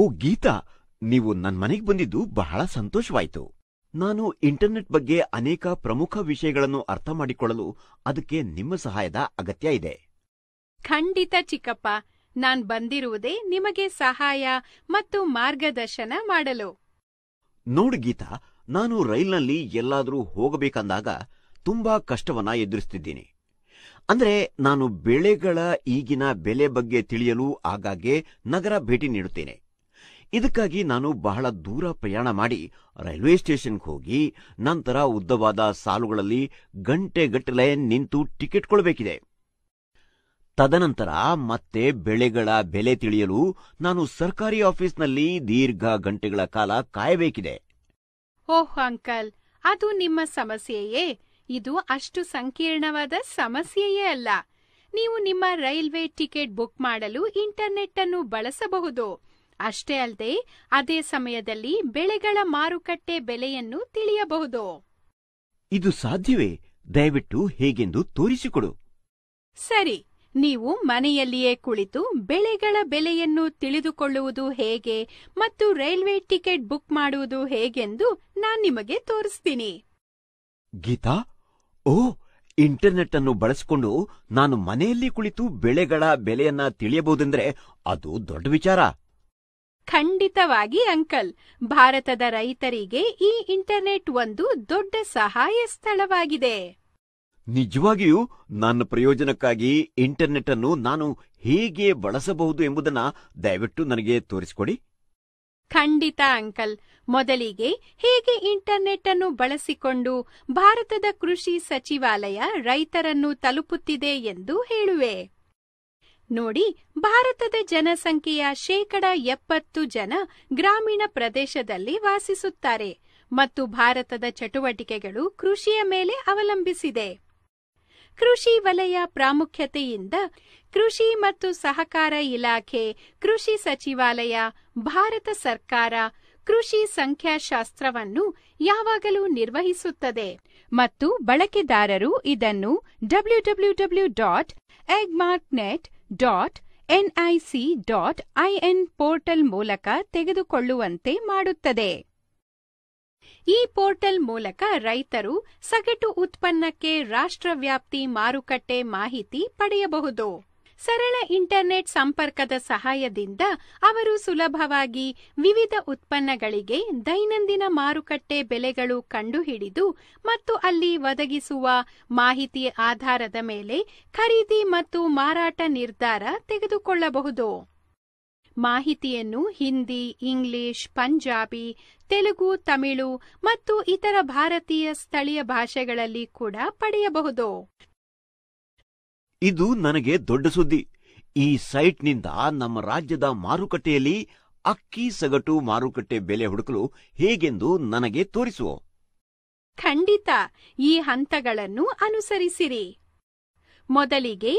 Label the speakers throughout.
Speaker 1: ಓ ಗೀತಾ ನೀವು ನನ್ ಮನೆಗೆ ಬಂದಿದ್ದು ಬಹಳ ಸಂತೋಷವಾಯ್ತು ನಾನು ಇಂಟರ್ನೆಟ್ ಬಗ್ಗೆ ಅನೇಕ ಪ್ರಮುಖ ವಿಷಯಗಳನ್ನು ಅರ್ಥ ಮಾಡಿಕೊಳ್ಳಲು ಅದಕ್ಕೆ ನಿಮ್ಮ ಸಹಾಯದ ಅಗತ್ಯ ಇದೆ
Speaker 2: ಖಂಡಿತ ಚಿಕ್ಕಪ್ಪ ನಾನ್ ಬಂದಿರುವುದೇ ನಿಮಗೆ ಸಹಾಯ ಮತ್ತು ಮಾರ್ಗದರ್ಶನ ಮಾಡಲು
Speaker 1: ನೋಡು ಗೀತಾ ನಾನು ರೈಲ್ನಲ್ಲಿ ಎಲ್ಲಾದರೂ ಹೋಗಬೇಕಂದಾಗ ತುಂಬಾ ಕಷ್ಟವನ್ನ ಎದುರಿಸ್ತಿದ್ದೀನಿ ಅಂದ್ರೆ ನಾನು ಬೆಳೆಗಳ ಈಗಿನ ಬೆಲೆ ಬಗ್ಗೆ ತಿಳಿಯಲು ಆಗಾಗ್ಗೆ ನಗರ ಭೇಟಿ ನೀಡುತ್ತೇನೆ ಇದಕ್ಕಾಗಿ ನಾನು ಬಹಳ ದೂರ ಪ್ರಯಾಣ ಮಾಡಿ ರೈಲ್ವೆ ಸ್ಟೇಷನ್ಗೆ ಹೋಗಿ ನಂತರ ಉದ್ದವಾದ ಸಾಲುಗಳಲ್ಲಿ ಗಂಟೆಗಟ್ಟಲೆ ನಿಂತು ಟಿಕೆಟ್ ಕೊಳ್ಬೇಕಿದೆ ತದನಂತರ ಮತ್ತೆ ಬೆಳೆಗಳ ಬೆಲೆ ತಿಳಿಯಲು ನಾನು ಸರ್ಕಾರಿ ಆಫೀಸ್ನಲ್ಲಿ ದೀರ್ಘ ಗಂಟೆಗಳ ಕಾಲ ಕಾಯಬೇಕಿದೆ
Speaker 2: ಓಹ್ ಅಂಕಲ್ ಅದು ನಿಮ್ಮ ಸಮಸ್ಯೆಯೇ ಇದು ಅಷ್ಟು ಸಂಕೀರ್ಣವಾದ ಸಮಸ್ಯೆಯೇ ಅಲ್ಲ ನೀವು ನಿಮ್ಮ ರೈಲ್ವೆ ಟಿಕೆಟ್ ಬುಕ್ ಮಾಡಲು ಇಂಟರ್ನೆಟ್ ಅನ್ನು ಬಳಸಬಹುದು ಅಷ್ಟೇ ಅಲ್ಲದೆ ಅದೇ ಸಮಯದಲ್ಲಿ ಬೆಳೆಗಳ ಮಾರುಕಟ್ಟೆ ಬೆಲೆಯನ್ನು ತಿಳಿಯಬಹುದು
Speaker 1: ಇದು ಸಾಧ್ಯವೇ ದಯವಿಟ್ಟು ಹೇಗೆಂದು ತೋರಿಸಿಕೊಡು
Speaker 2: ಸರಿ ನೀವು ಮನೆಯಲ್ಲಿಯೇ ಕುಳಿತು ಬೆಳೆಗಳ ಬೆಲೆಯನ್ನು ತಿಳಿದುಕೊಳ್ಳುವುದು ಹೇಗೆ ಮತ್ತು ರೈಲ್ವೆ ಟಿಕೆಟ್ ಬುಕ್ ಮಾಡುವುದು ಹೇಗೆಂದು ನಾನ್ ನಿಮಗೆ ತೋರಿಸ್ತೀನಿ
Speaker 1: ಗೀತಾ ಓ ಇಂಟರ್ನೆಟ್ ಅನ್ನು ಬಳಸಿಕೊಂಡು ನಾನು ಮನೆಯಲ್ಲಿ ಕುಳಿತು ಬೆಳೆಗಳ ಬೆಲೆಯನ್ನ ತಿಳಿಯಬಹುದೆಂದ್ರೆ ಅದು ದೊಡ್ಡ ವಿಚಾರ
Speaker 2: ಖಂಡಿತವಾಗಿ ಅಂಕಲ್ ಭಾರತದ ರೈತರಿಗೆ ಈ ಇಂಟರ್ನೆಟ್ ಒಂದು ದೊಡ್ಡ ಸಹಾಯ ಸ್ಥಳವಾಗಿದೆ
Speaker 1: ನಿಜವಾಗಿಯೂ ನನ್ನ ಪ್ರಯೋಜನಕ್ಕಾಗಿ ಇಂಟರ್ನೆಟ್ ಅನ್ನು ನಾನು ಹೇಗೆ ಬಳಸಬಹುದು ಎಂಬುದನ್ನ ದಯವಿಟ್ಟು ನನಗೆ ತೋರಿಸಿಕೊಡಿ
Speaker 2: ಖಂಡಿತ ಅಂಕಲ್ ಮೊದಲಿಗೆ ಹೇಗೆ ಇಂಟರ್ನೆಟ್ ಅನ್ನು ಬಳಸಿಕೊಂಡು ಭಾರತದ ಕೃಷಿ ಸಚಿವಾಲಯ ರೈತರನ್ನು ತಲುಪುತ್ತಿದೆ ಎಂದು ಹೇಳುವೆ ನೋಡಿ ಭಾರತದ ಜನಸಂಖ್ಯೆಯ ಶೇಕಡ ಎಪ್ಪತ್ತು ಜನ ಗ್ರಾಮೀಣ ಪ್ರದೇಶದಲ್ಲಿ ವಾಸಿಸುತ್ತಾರೆ ಮತ್ತು ಭಾರತದ ಚಟುವಟಿಕೆಗಳು ಕೃಷಿಯ ಮೇಲೆ ಅವಲಂಬಿಸಿದೆ ಕೃಷಿ ವಲಯ ಪ್ರಾಮುಖ್ಯತೆಯಿಂದ ಕೃಷಿ ಮತ್ತು ಸಹಕಾರ ಇಲಾಖೆ ಕೃಷಿ ಸಚಿವಾಲಯ ಭಾರತ ಸರ್ಕಾರ ಕೃಷಿ ಸಂಖ್ಯಾಶಾಸ್ತ್ರವನ್ನು ಯಾವಾಗಲೂ ನಿರ್ವಹಿಸುತ್ತದೆ ಮತ್ತು ಬಳಕೆದಾರರು ಇದನ್ನು W dot mark net dot NIC dot IN portal ಮೂಲಕ ತೆಗೆದುಕೊಳ್ಳುವಂತೆ ಮಾಡುತ್ತದೆ ಈ ಪೋರ್ಟಲ್ ಮೂಲಕ ರೈತರು ಸಗಟು ಉತ್ಪನ್ನಕ್ಕೆ ರಾಷ್ಟ್ರವ್ಯಾಪ್ತಿ ಮಾರುಕಟ್ಟೆ ಮಾಹಿತಿ ಪಡೆಯಬಹುದು ಸರಳ ಇಂಟರ್ನೆಟ್ ಸಂಪರ್ಕದ ಸಹಾಯದಿಂದ ಅವರು ಸುಲಭವಾಗಿ ವಿವಿಧ ಉತ್ಪನ್ನಗಳಿಗೆ ದೈನಂದಿನ ಮಾರುಕಟ್ಟೆ ಬೆಲೆಗಳು ಕಂಡುಹಿಡಿದು ಮತ್ತು ಅಲ್ಲಿ ಒದಗಿಸುವ ಮಾಹಿತಿ ಆಧಾರದ ಮೇಲೆ ಖರೀದಿ ಮತ್ತು ಮಾರಾಟ ನಿರ್ಧಾರ ತೆಗೆದುಕೊಳ್ಳಬಹುದು ಮಾಹಿತಿಯನ್ನು ಹಿಂದಿ ಇಂಗ್ಲಿಷ್ ಪಂಜಾಬಿ ತೆಲುಗು ತಮಿಳು ಮತ್ತು ಇತರ ಭಾರತೀಯ ಸ್ಥಳೀಯ ಭಾಷೆಗಳಲ್ಲಿ ಕೂಡ ಪಡೆಯಬಹುದು
Speaker 1: ಇದು ನನಗೆ ದೊಡ್ಡ ಸುದ್ದಿ ಈ ಸೈಟ್ನಿಂದ ನಮ್ಮ ರಾಜ್ಯದ ಮಾರುಕಟ್ಟೆಯಲ್ಲಿ ಅಕ್ಕಿ ಸಗಟು ಮಾರುಕಟ್ಟೆ ಬೆಲೆ ಹುಡುಕಲು ಹೇಗೆಂದು ನನಗೆ ತೋರಿಸುವ
Speaker 2: ಖಂಡಿತ ಈ ಹಂತಗಳನ್ನು ಅನುಸರಿಸಿರಿ ಮೊದಲಿಗೆ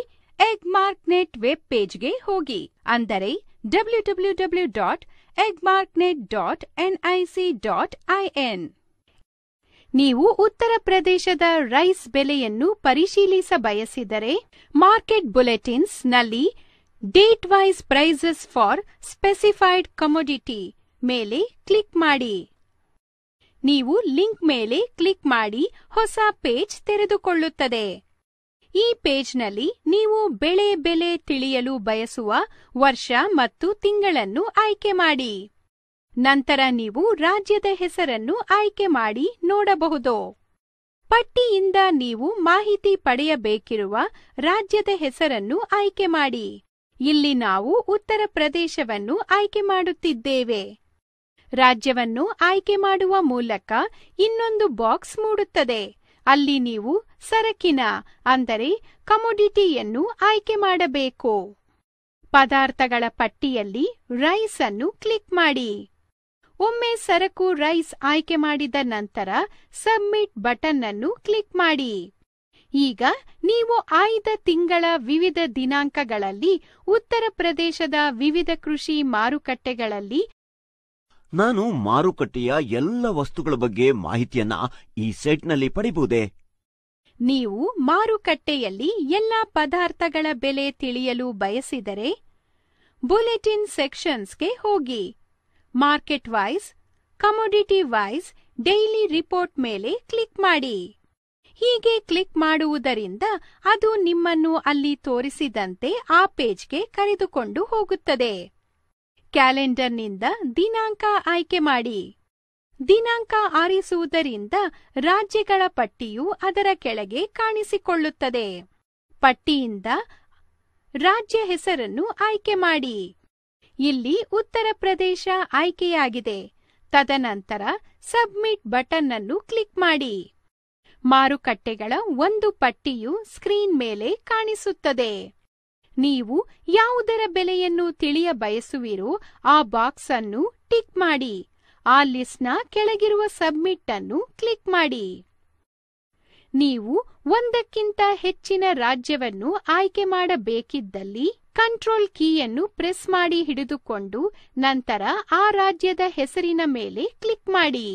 Speaker 2: ಎಗ್ ಮಾರ್ಕ್ನೆಟ್ ವೆಬ್ ಪೇಜ್ಗೆ ಹೋಗಿ ಅಂದರೆ W W W dot ag marknet dot NIC dot IN ನೀವು ಉತ್ತರ ಪ್ರದೇಶದ ರೈಸ್ ಬೆಲೆಯನ್ನು ಪರಿಶೀಲಿಸ ಬಯಸಿದರೆ ಮಾರ್ಕೆಟ್ ಬುಲೆಟಿನ್ಸ್ ನಲ್ಲಿ date wise prices for specified commodity ಮೇಲೆ ಕ್ಲಿಕ್ ಮಾಡಿ ನೀವು ಲಿಂಕ್ ಮೇಲೆ ಕ್ಲಿಕ್ ಮಾಡಿ ಹೊಸ ಪೇಜ್ ತೆರೆದುಕೊಳ್ಳುತ್ತದೆ ಈ ಪೇಜ್ನಲ್ಲಿ ನೀವು ಬೆಳೆ ಬೆಲೆ ತಿಳಿಯಲು ಬಯಸುವ ವರ್ಷ ಮತ್ತು ತಿಂಗಳನ್ನು ಆಯ್ಕೆ ಮಾಡಿ ನಂತರ ನೀವು ರಾಜ್ಯದ ಹೆಸರನ್ನು ಆಯ್ಕೆ ಮಾಡಿ ನೋಡಬಹುದು ಪಟ್ಟಿಯಿಂದ ನೀವು ಮಾಹಿತಿ ಪಡೆಯಬೇಕಿರುವ ರಾಜ್ಯದ ಹೆಸರನ್ನು ಆಯ್ಕೆ ಮಾಡಿ ಇಲ್ಲಿ ನಾವು ಉತ್ತರ ಪ್ರದೇಶವನ್ನು ಆಯ್ಕೆ ಮಾಡುತ್ತಿದ್ದೇವೆ ರಾಜ್ಯವನ್ನು ಆಯ್ಕೆ ಮಾಡುವ ಮೂಲಕ ಇನ್ನೊಂದು ಬಾಕ್ಸ್ ಮೂಡುತ್ತದೆ ಅಲ್ಲಿ ನೀವು ಸರಕಿನ ಅಂದರೆ ಕಮೋಡಿಟಿಯನ್ನು ಆಯ್ಕೆ ಮಾಡಬೇಕು ಪದಾರ್ಥಗಳ ಪಟ್ಟಿಯಲ್ಲಿ ರೈಸ್ ಅನ್ನು ಕ್ಲಿಕ್ ಮಾಡಿ ಒಮ್ಮೆ ಸರಕು ರೈಸ್ ಆಯ್ಕೆ ಮಾಡಿದ ನಂತರ ಸಬ್ಮಿಟ್ ಬಟನ್ ಅನ್ನು ಕ್ಲಿಕ್ ಮಾಡಿ ಈಗ ನೀವು ಆಯ್ದ ತಿಂಗಳ ವಿವಿಧ ದಿನಾಂಕಗಳಲ್ಲಿ ಉತ್ತರ ಪ್ರದೇಶದ ವಿವಿಧ ಕೃಷಿ ಮಾರುಕಟ್ಟೆಗಳಲ್ಲಿ
Speaker 1: ನಾನು ಮಾರುಕಟ್ಟೆಯ ಎಲ್ಲ ವಸ್ತುಗಳ ಬಗ್ಗೆ ಮಾಹಿತಿಯನ್ನ ಈ ಸೆಟ್ನಲ್ಲಿ ಪಡೆಯಬಹುದೇ
Speaker 2: ನೀವು ಮಾರುಕಟ್ಟೆಯಲ್ಲಿ ಎಲ್ಲ ಪದಾರ್ಥಗಳ ಬೆಲೆ ತಿಳಿಯಲು ಬಯಸಿದರೆ ಬುಲೆಟಿನ್ ಸೆಕ್ಷನ್ಸ್ಗೆ ಹೋಗಿ market wise commodity wise daily report ಮೇಲೆ ಕ್ಲಿಕ್ ಮಾಡಿ ಹೀಗೆ ಕ್ಲಿಕ್ ಮಾಡುವುದರಿಂದ ಅದು ನಿಮ್ಮನ್ನು ಅಲ್ಲಿ ತೋರಿಸಿದಂತೆ ಆ ಪೇಜ್ಗೆ ಕರೆದುಕೊಂಡು ಹೋಗುತ್ತದೆ ಕ್ಯಾಲೆಂಡರ್ನಿಂದ ದಿನಾಂಕ ಆಯ್ಕೆ ಮಾಡಿ ದಿನಾಂಕ ಆರಿಸುವುದರಿಂದ ರಾಜ್ಯಗಳ ಪಟ್ಟಿಯು ಅದರ ಕೆಳಗೆ ಕಾಣಿಸಿಕೊಳ್ಳುತ್ತದೆ ಪಟ್ಟಿಯಿಂದ ರಾಜ್ಯ ಹೆಸರನ್ನು ಆಯ್ಕೆ ಮಾಡಿ ಇಲ್ಲಿ ಉತ್ತರ ಪ್ರದೇಶ ಆಯ್ಕೆಯಾಗಿದೆ ತದನಂತರ ಸಬ್ಮಿಟ್ ಬಟನ್ ಅನ್ನು ಕ್ಲಿಕ್ ಮಾಡಿ ಮಾರುಕಟ್ಟೆಗಳ ಒಂದು ಪಟ್ಟಿಯು ಸ್ಕ್ರೀನ್ ಮೇಲೆ ಕಾಣಿಸುತ್ತದೆ ನೀವು ಯಾವುದರ ಬೆಲೆಯನ್ನು ತಿಳಿಯ ಬಯಸುವಿರೋ ಆ ಬಾಕ್ಸ್ ಅನ್ನು ಟಿಕ್ ಮಾಡಿ ಆ ಲಿಸ್ಟ್ನ ಕೆಳಗಿರುವ ಸಬ್ಮಿಟ್ ಅನ್ನು ಕ್ಲಿಕ್ ಮಾಡಿ ನೀವು ಒಂದಕ್ಕಿಂತ ಹೆಚ್ಚಿನ ರಾಜ್ಯವನ್ನು ಆಯ್ಕೆ ಮಾಡಬೇಕಿದ್ದಲ್ಲಿ ಕಂಟ್ರೋಲ್ ಕೀಯನ್ನು ಪ್ರೆಸ್ ಮಾಡಿ ಹಿಡಿದುಕೊಂಡು ನಂತರ ಆ ರಾಜ್ಯದ ಹೆಸರಿನ ಮೇಲೆ ಕ್ಲಿಕ್ ಮಾಡಿ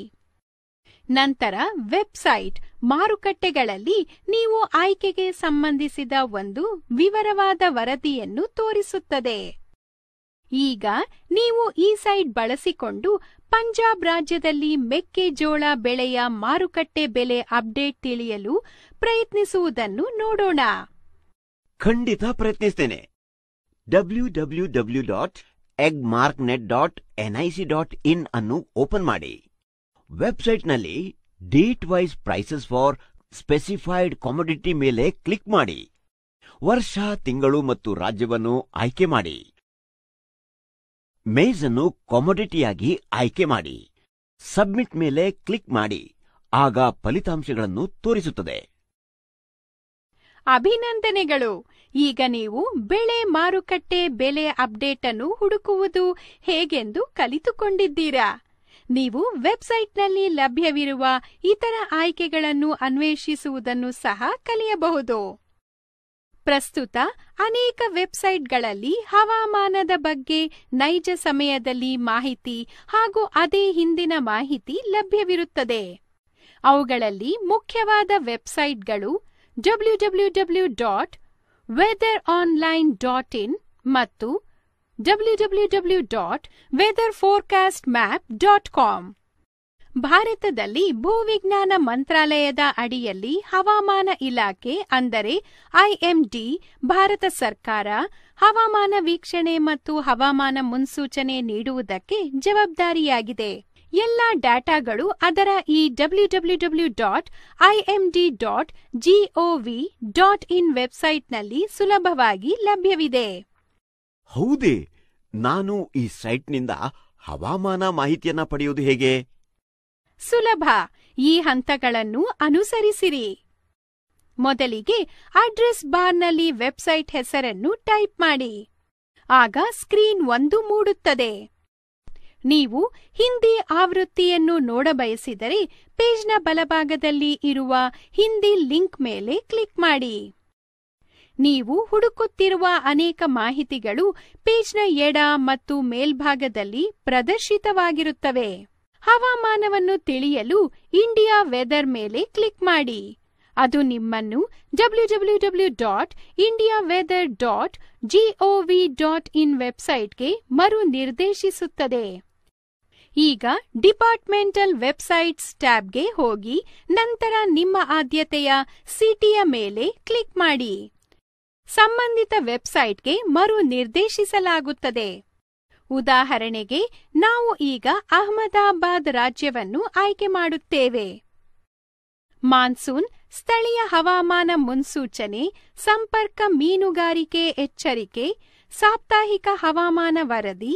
Speaker 2: ನಂತರ ವೆಬ್ಸೈಟ್ ಮಾರುಕಟ್ಟೆಗಳಲ್ಲಿ ನೀವು ಆಯ್ಕೆಗೆ ಸಂಬಂಧಿಸಿದ ಒಂದು ವಿವರವಾದ ವರದಿಯನ್ನು ತೋರಿಸುತ್ತದೆ ಈಗ ನೀವು ಈ ಸೈಟ್ ಬಳಸಿಕೊಂಡು ಪಂಜಾಬ್ ರಾಜ್ಯದಲ್ಲಿ ಮೆಕ್ಕೆಜೋಳ ಬೆಳೆಯ ಮಾರುಕಟ್ಟೆ ಬೆಲೆ ಅಪ್ಡೇಟ್ ತಿಳಿಯಲು ಪ್ರಯತ್ನಿಸುವುದನ್ನು ನೋಡೋಣ
Speaker 1: ಖಂಡಿತ ಪ್ರಯತ್ನಿಸ್ತೇನೆ W dot ag dot dot in ಅನ್ನು ಓಪನ್ ಮಾಡಿ ವೆಬ್ಸೈಟ್ನಲ್ಲಿ date wise prices for specified commodity ಮೇಲೆ ಕ್ಲಿಕ್ ಮಾಡಿ ವರ್ಷ ತಿಂಗಳು ಮತ್ತು ರಾಜ್ಯವನ್ನು ಆಯ್ಕೆ ಮಾಡಿ ಮೇಜನ್ನು ಕಾಮಿಡಿಟಿಯಾಗಿ ಆಯ್ಕೆ ಮಾಡಿ ಸಬ್ಮಿಟ್ ಮೇಲೆ ಕ್ಲಿಕ್ ಮಾಡಿ ಆಗ ಫಲಿತಾಂಶಗಳನ್ನು ತೋರಿಸುತ್ತದೆ
Speaker 2: ಅಭಿನಂದನೆಗಳು ಈಗ ನೀವು ಬೆಳೆ ಮಾರುಕಟ್ಟೆ ಬೆಲೆ ಅಪ್ಡೇಟ್ ಅನ್ನು ಹುಡುಕುವುದು ಹೇಗೆಂದು ಕಲಿತುಕೊಂಡಿದ್ದೀರಾ ನೀವು ವೆಬ್ಸೈಟ್ನಲ್ಲಿ ಲಭ್ಯವಿರುವ ಇತರ ಆಯ್ಕೆಗಳನ್ನು ಅನ್ವೇಷಿಸುವುದನ್ನು ಸಹ ಕಲಿಯಬಹುದು ಪ್ರಸ್ತುತ ಅನೇಕ ವೆಬ್ಸೈಟ್ಗಳಲ್ಲಿ ಹವಾಮಾನದ ಬಗ್ಗೆ ನೈಜ ಸಮಯದಲ್ಲಿ ಮಾಹಿತಿ ಹಾಗೂ ಅದೇ ಹಿಂದಿನ ಮಾಹಿತಿ ಲಭ್ಯವಿರುತ್ತದೆ ಅವುಗಳಲ್ಲಿ ಮುಖ್ಯವಾದ ವೆಬ್ಸೈಟ್ಗಳು W W W dot weather online dot in ಮತ್ತು W W dot weather forecast map dot com ಭಾರತದಲ್ಲಿ ಭೂವಿಜ್ಞಾನ ಮಂತ್ರಾಲಯದ ಅಡಿಯಲ್ಲಿ ಹವಾಮಾನ ಇಲಾಖೆ ಅಂದರೆ ಐಎಂಡಿ ಭಾರತ ಸರ್ಕಾರ ಹವಾಮಾನ ವೀಕ್ಷಣೆ ಮತ್ತು ಹವಾಮಾನ ಮುನ್ಸೂಚನೆ ನೀಡುವುದಕ್ಕೆ ಜವಾಬ್ದಾರಿಯಾಗಿದೆ ಎಲ್ಲಾ ಡಾಟಾಗಳು ಅದರ ಈ W W W dot IMD dot GOV dot in ವೆಬ್ಸೈಟ್ನಲ್ಲಿ ಸುಲಭವಾಗಿ ಲಭ್ಯವಿದೆ
Speaker 1: ಹೌದೇ ನಾನು ಈ ಸೈಟ್ನಿಂದ ಹವಾಮಾನ ಮಾಹಿತಿಯನ್ನ ಪಡೆಯುವುದು ಹೇಗೆ
Speaker 2: ಸುಲಭ ಈ ಹಂತಗಳನ್ನು ಅನುಸರಿಸಿರಿ ಮೊದಲಿಗೆ ಅಡ್ರೆಸ್ ಬಾರ್ನಲ್ಲಿ ವೆಬ್ಸೈಟ್ ಹೆಸರನ್ನು ಟೈಪ್ ಮಾಡಿ ಆಗ ಸ್ಕ್ರೀನ್ ಒಂದು ಮೂಡುತ್ತದೆ ನೀವು ಹಿಂದಿ ಆವೃತ್ತಿಯನ್ನು ನೋಡಬಯಸಿದರೆ ಪೇಜ್ನ ಬಲಭಾಗದಲ್ಲಿ ಇರುವ ಹಿಂದಿ ಲಿಂಕ್ ಮೇಲೆ ಕ್ಲಿಕ್ ಮಾಡಿ ನೀವು ಹುಡುಕುತ್ತಿರುವ ಅನೇಕ ಮಾಹಿತಿಗಳು ಪೇಜ್ನ ಎಡ ಮತ್ತು ಮೇಲ್ಭಾಗದಲ್ಲಿ ಪ್ರದರ್ಶಿತವಾಗಿರುತ್ತವೆ ಹವಾಮಾನವನ್ನು ತಿಳಿಯಲು ಇಂಡಿಯಾ ವೆದರ್ ಮೇಲೆ ಕ್ಲಿಕ್ ಮಾಡಿ ಅದು ನಿಮ್ಮನ್ನು W W W dot India weather dot GOV dot in ವೆಬ್ಸೈಟ್ಗೆ ಮರು ನಿರ್ದೇಶಿಸುತ್ತದೆ ಈಗ ಡಿಪಾರ್ಟ್ಮೆಂಟಲ್ ವೆಬ್ಸೈಟ್ಸ್ ಟ್ಯಾಬ್ಗೆ ಹೋಗಿ ನಂತರ ನಿಮ್ಮ ಆದ್ಯತೆಯ ಸಿಟಿಯ ಮೇಲೆ ಕ್ಲಿಕ್ ಮಾಡಿ ಸಂಬಂಧಿತ ವೆಬ್ಸೈಟ್ಗೆ ಮರು ನಿರ್ದೇಶಿಸಲಾಗುತ್ತದೆ ಉದಾಹರಣೆಗೆ ನಾವು ಈಗ ಅಹಮದಾಬಾದ್ ರಾಜ್ಯವನ್ನು ಆಯ್ಕೆ ಮಾಡುತ್ತೇವೆ ಮಾನ್ಸೂನ್ ಸ್ಥಳೀಯ ಹವಾಮಾನ ಮುನ್ಸೂಚನೆ ಸಂಪರ್ಕ ಮೀನುಗಾರಿಕೆ ಎಚ್ಚರಿಕೆ ಸಾಪ್ತಾಹಿಕ ಹವಾಮಾನ ವರದಿ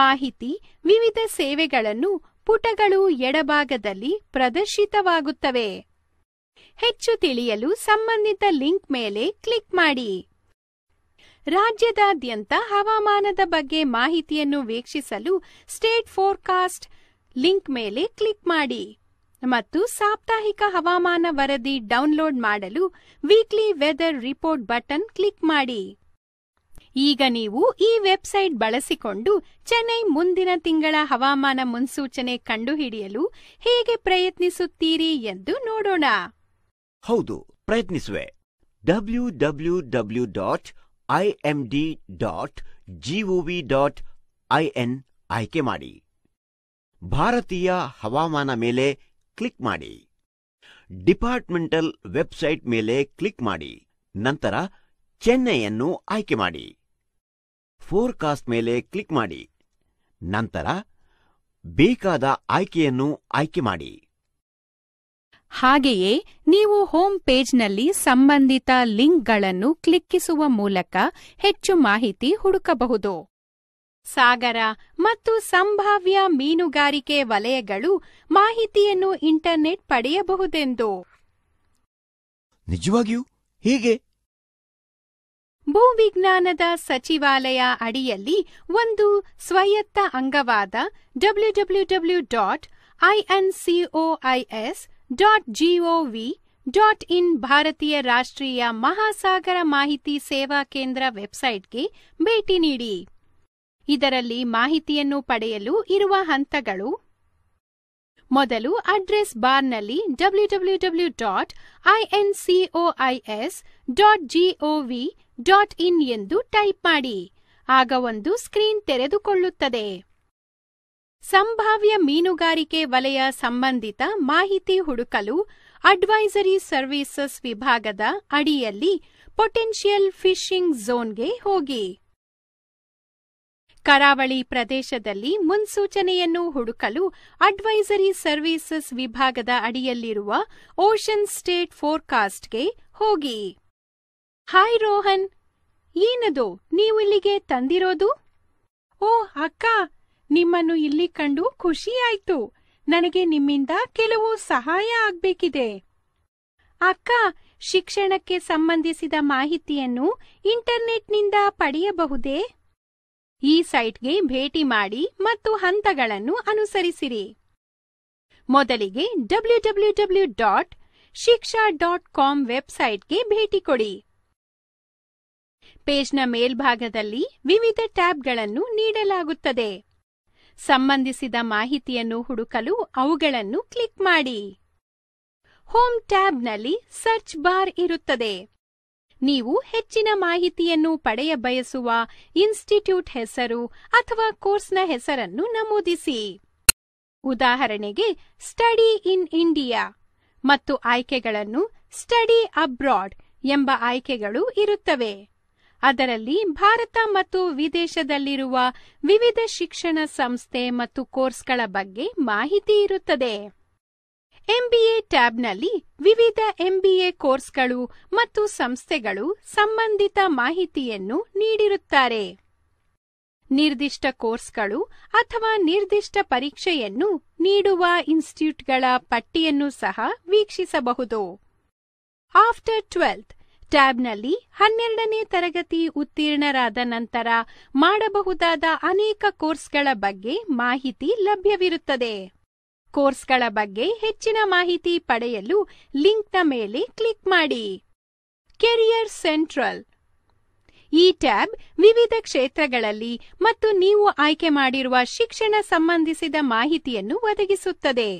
Speaker 2: ಮಾಹಿತಿ ವಿವಿಧ ಸೇವೆಗಳನ್ನು ಪುಟಗಳು ಎಡಭಾಗದಲ್ಲಿ ಪ್ರದರ್ಶಿತವಾಗುತ್ತವೆ ಹೆಚ್ಚು ತಿಳಿಯಲು ಸಂಬಂಧಿತ ಲಿಂಕ್ ಮೇಲೆ ಕ್ಲಿಕ್ ಮಾಡಿ ರಾಜ್ಯದಾದ್ಯಂತ ಹವಾಮಾನದ ಬಗ್ಗೆ ಮಾಹಿತಿಯನ್ನು ವೀಕ್ಷಿಸಲು ಸ್ಟೇಟ್ ಫೋರ್ಕಾಸ್ಟ್ ಲಿಂಕ್ ಮೇಲೆ ಕ್ಲಿಕ್ ಮಾಡಿ ಮತ್ತು ಸಾಪ್ತಾಹಿಕ ಹವಾಮಾನ ವರದಿ ಡೌನ್ಲೋಡ್ ಮಾಡಲು weekly weather report button click ಮಾಡಿ ಈಗ ನೀವು ಈ ವೆಬ್ಸೈಟ್ ಬಳಸಿಕೊಂಡು ಚೆನ್ನೈ ಮುಂದಿನ ತಿಂಗಳ ಹವಾಮಾನ ಮುನ್ಸೂಚನೆ ಕಂಡುಹಿಡಿಯಲು ಹೇಗೆ ಪ್ರಯತ್ನಿಸುತ್ತೀರಿ ಎಂದು ನೋಡೋಣ
Speaker 1: ಹೌದು ಪ್ರಯತ್ನಿಸುವೆ W W W dot I M D dot GOV dot IN ಆಯ್ಕೆ ಮಾಡಿ ಭಾರತೀಯ ಹವಾಮಾನ ಮೇಲೆ ಕ್ಲಿಕ್ ಮಾಡಿ ಡಿಪಾರ್ಟ್ಮೆಂಟಲ್ ವೆಬ್ಸೈಟ್ ಮೇಲೆ ಕ್ಲಿಕ್ ಮಾಡಿ ನಂತರ ಚೆನ್ನೈಯನ್ನು ಆಯ್ಕೆ ಮಾಡಿ ಫೋರ್ಕಾಸ್ಟ್ ಮೇಲೆ ಕ್ಲಿಕ್ ಮಾಡಿ ನಂತರ ಬೇಕಾದ ಆಯ್ಕೆಯನ್ನು ಆಯ್ಕೆ ಮಾಡಿ
Speaker 2: ಹಾಗೆಯೇ ನೀವು ಹೋಮ್ ಪೇಜ್ನಲ್ಲಿ ಸಂಬಂಧಿತ ಲಿಂಕ್ಗಳನ್ನು ಕ್ಲಿಕ್ಕಿಸುವ ಮೂಲಕ ಹೆಚ್ಚು ಮಾಹಿತಿ ಹುಡುಕಬಹುದು ಸಾಗರ ಮತ್ತು ಸಂಭಾವ್ಯ ಮೀನುಗಾರಿಕೆ ವಲಯಗಳು ಮಾಹಿತಿಯನ್ನು ಇಂಟರ್ನೆಟ್ ಪಡೆಯಬಹುದೆಂದು
Speaker 1: ನಿಜವಾಗಿಯೂ ಹೀಗೆ
Speaker 2: ಭೂವಿಜ್ಞಾನದ ಸಚಿವಾಲಯ ಅಡಿಯಲ್ಲಿ ಒಂದು ಸ್ವಯತ್ತ ಅಂಗವಾದ W dot INCOIS dot GOV dot in ಭಾರತೀಯ ರಾಷ್ಟ್ರೀಯ ಮಹಾಸಾಗರ ಮಾಹಿತಿ ಸೇವಾ ಕೇಂದ್ರ ವೆಬ್ಸೈಟ್ಗೆ ಭೇಟಿ ನೀಡಿ ಇದರಲ್ಲಿ ಮಾಹಿತಿಯನ್ನು ಪಡೆಯಲು ಇರುವ ಹಂತಗಳು ಮೊದಲು ಅಡ್ರೆಸ್ ಬಾರ್ನಲ್ಲಿ W W W dot INCOIS dot GOV dot in ಎಂದು ಟೈಪ್ ಮಾಡಿ ಆಗ ಒಂದು ಸ್ಕ್ರೀನ್ ತೆರೆದುಕೊಳ್ಳುತ್ತದೆ ಸಂಭಾವ್ಯ ಮೀನುಗಾರಿಕೆ ವಲಯ ಸಂಬಂಧಿತ ಮಾಹಿತಿ ಹುಡುಕಲು ಅಡ್ವೈಸರಿ ಸರ್ವಿಸಸ್ ವಿಭಾಗದ ಅಡಿಯಲ್ಲಿ ಪೊಟೆನ್ಷಿಯಲ್ ಫಿಶಿಂಗ್ ಝೋನ್ಗೆ ಹೋಗಿ ಕರಾವಳಿ ಪ್ರದೇಶದಲ್ಲಿ ಮುನ್ಸೂಚನೆಯನ್ನು ಹುಡುಕಲು ಅಡ್ವೈಸರಿ ಸರ್ವಿಸಸ್ ವಿಭಾಗದ ಅಡಿಯಲ್ಲಿರುವ ಓಷನ್ ಸ್ಟೇಟ್ ಫೋರ್ಕಾಸ್ಟ್ಗೆ ಹೋಗಿ ಹಾಯ್ ರೋಹನ್ ಏನದು ನೀವು ಇಲ್ಲಿಗೆ ತಂದಿರೋದು ಓ ಅಕ್ಕ ನಿಮ್ಮನ್ನು ಇಲ್ಲಿ ಕಂಡು ಖುಷಿಯಾಯ್ತು ನನಗೆ ನಿಮ್ಮಿಂದ ಕೆಲವು ಸಹಾಯ ಆಗ್ಬೇಕಿದೆ ಅಕ್ಕ ಶಿಕ್ಷಣಕ್ಕೆ ಸಂಬಂಧಿಸಿದ ಮಾಹಿತಿಯನ್ನು ಇಂಟರ್ನೆಟ್ನಿಂದ ಪಡೆಯಬಹುದೇ ಈ ಸೈಟ್ಗೆ ಭೇಟಿ ಮಾಡಿ ಮತ್ತು ಹಂತಗಳನ್ನು ಅನುಸರಿಸಿರಿ ಮೊದಲಿಗೆ W W W dot Shiksha dot com ವೆಬ್ಸೈಟ್ಗೆ ಭೇಟಿ ಕೊಡಿ ಪೇಜ್ನ ಮೇಲ್ಭಾಗದಲ್ಲಿ ವಿವಿಧ ಟ್ಯಾಬ್ಗಳನ್ನು ನೀಡಲಾಗುತ್ತದೆ ಸಂಬಂಧಿಸಿದ ಮಾಹಿತಿಯನ್ನು ಹುಡುಕಲು ಅವುಗಳನ್ನು ಕ್ಲಿಕ್ ಮಾಡಿ ಹೋಮ್ ಟ್ಯಾಬ್ನಲ್ಲಿ ಸರ್ಚ್ ಬಾರ್ ಇರುತ್ತದೆ ನೀವು ಹೆಚ್ಚಿನ ಮಾಹಿತಿಯನ್ನು ಪಡೆಯ ಬಯಸುವ ಇನ್ಸ್ಟಿಟ್ಯೂಟ್ ಹೆಸರು ಅಥವಾ ಕೋರ್ಸ್ನ ಹೆಸರನ್ನು ನಮೂದಿಸಿ ಉದಾಹರಣೆಗೆ ಸ್ಟಡಿ ಇನ್ ಇಂಡಿಯಾ ಮತ್ತು ಆಯ್ಕೆಗಳನ್ನು ಸ್ಟಡಿ ಅಬ್ರಾಡ್ ಎಂಬ ಆಯ್ಕೆಗಳು ಇರುತ್ತವೆ ಅದರಲ್ಲಿ ಭಾರತ ಮತ್ತು ವಿದೇಶದಲ್ಲಿರುವ ವಿವಿಧ ಶಿಕ್ಷಣ ಸಂಸ್ಥೆ ಮತ್ತು ಕೋರ್ಸ್ಗಳ ಬಗ್ಗೆ ಮಾಹಿತಿ ಇರುತ್ತದೆ ಎಂಬಿಎ ಟ್ಯಾಬ್ನಲ್ಲಿ ವಿವಿಧ ಎಂಬಿಎ ಕೋರ್ಸ್ಗಳು ಮತ್ತು ಸಂಸ್ಥೆಗಳು ಸಂಬಂಧಿತ ಮಾಹಿತಿಯನ್ನು ನೀಡಿರುತ್ತಾರೆ ನಿರ್ದಿಷ್ಟ ಕೋರ್ಸ್ಗಳು ಅಥವಾ ನಿರ್ದಿಷ್ಟ ಪರೀಕ್ಷೆಯನ್ನು ನೀಡುವ ಇನ್ಸ್ಟಿಟ್ಯೂಟ್ಗಳ ಪಟ್ಟಿಯನ್ನು ಸಹ ವೀಕ್ಷಿಸಬಹುದು ಆಫ್ಟರ್ ಟ್ವೆಲ್ತ್ ಟ್ಯಾಬ್ನಲ್ಲಿ ಹನ್ನೆರಡನೇ ತರಗತಿ ಉತ್ತೀರ್ಣರಾದ ನಂತರ ಮಾಡಬಹುದಾದ ಅನೇಕ ಕೋರ್ಸ್ಗಳ ಬಗ್ಗೆ ಮಾಹಿತಿ ಲಭ್ಯವಿರುತ್ತದೆ ಕೋರ್ಸ್ಗಳ ಬಗ್ಗೆ ಹೆಚ್ಚಿನ ಮಾಹಿತಿ ಪಡೆಯಲು ಲಿಂಕ್ನ ಮೇಲೆ ಕ್ಲಿಕ್ ಮಾಡಿ ಕೆರಿಯರ್ ಸೆಂಟ್ರಲ್ ಈ ಟ್ಯಾಬ್ ವಿವಿಧ ಕ್ಷೇತ್ರಗಳಲ್ಲಿ ಮತ್ತು ನೀವು ಆಯ್ಕೆ ಮಾಡಿರುವ ಶಿಕ್ಷಣ ಸಂಬಂಧಿಸಿದ ಮಾಹಿತಿಯನ್ನು ಒದಗಿಸುತ್ತದೆ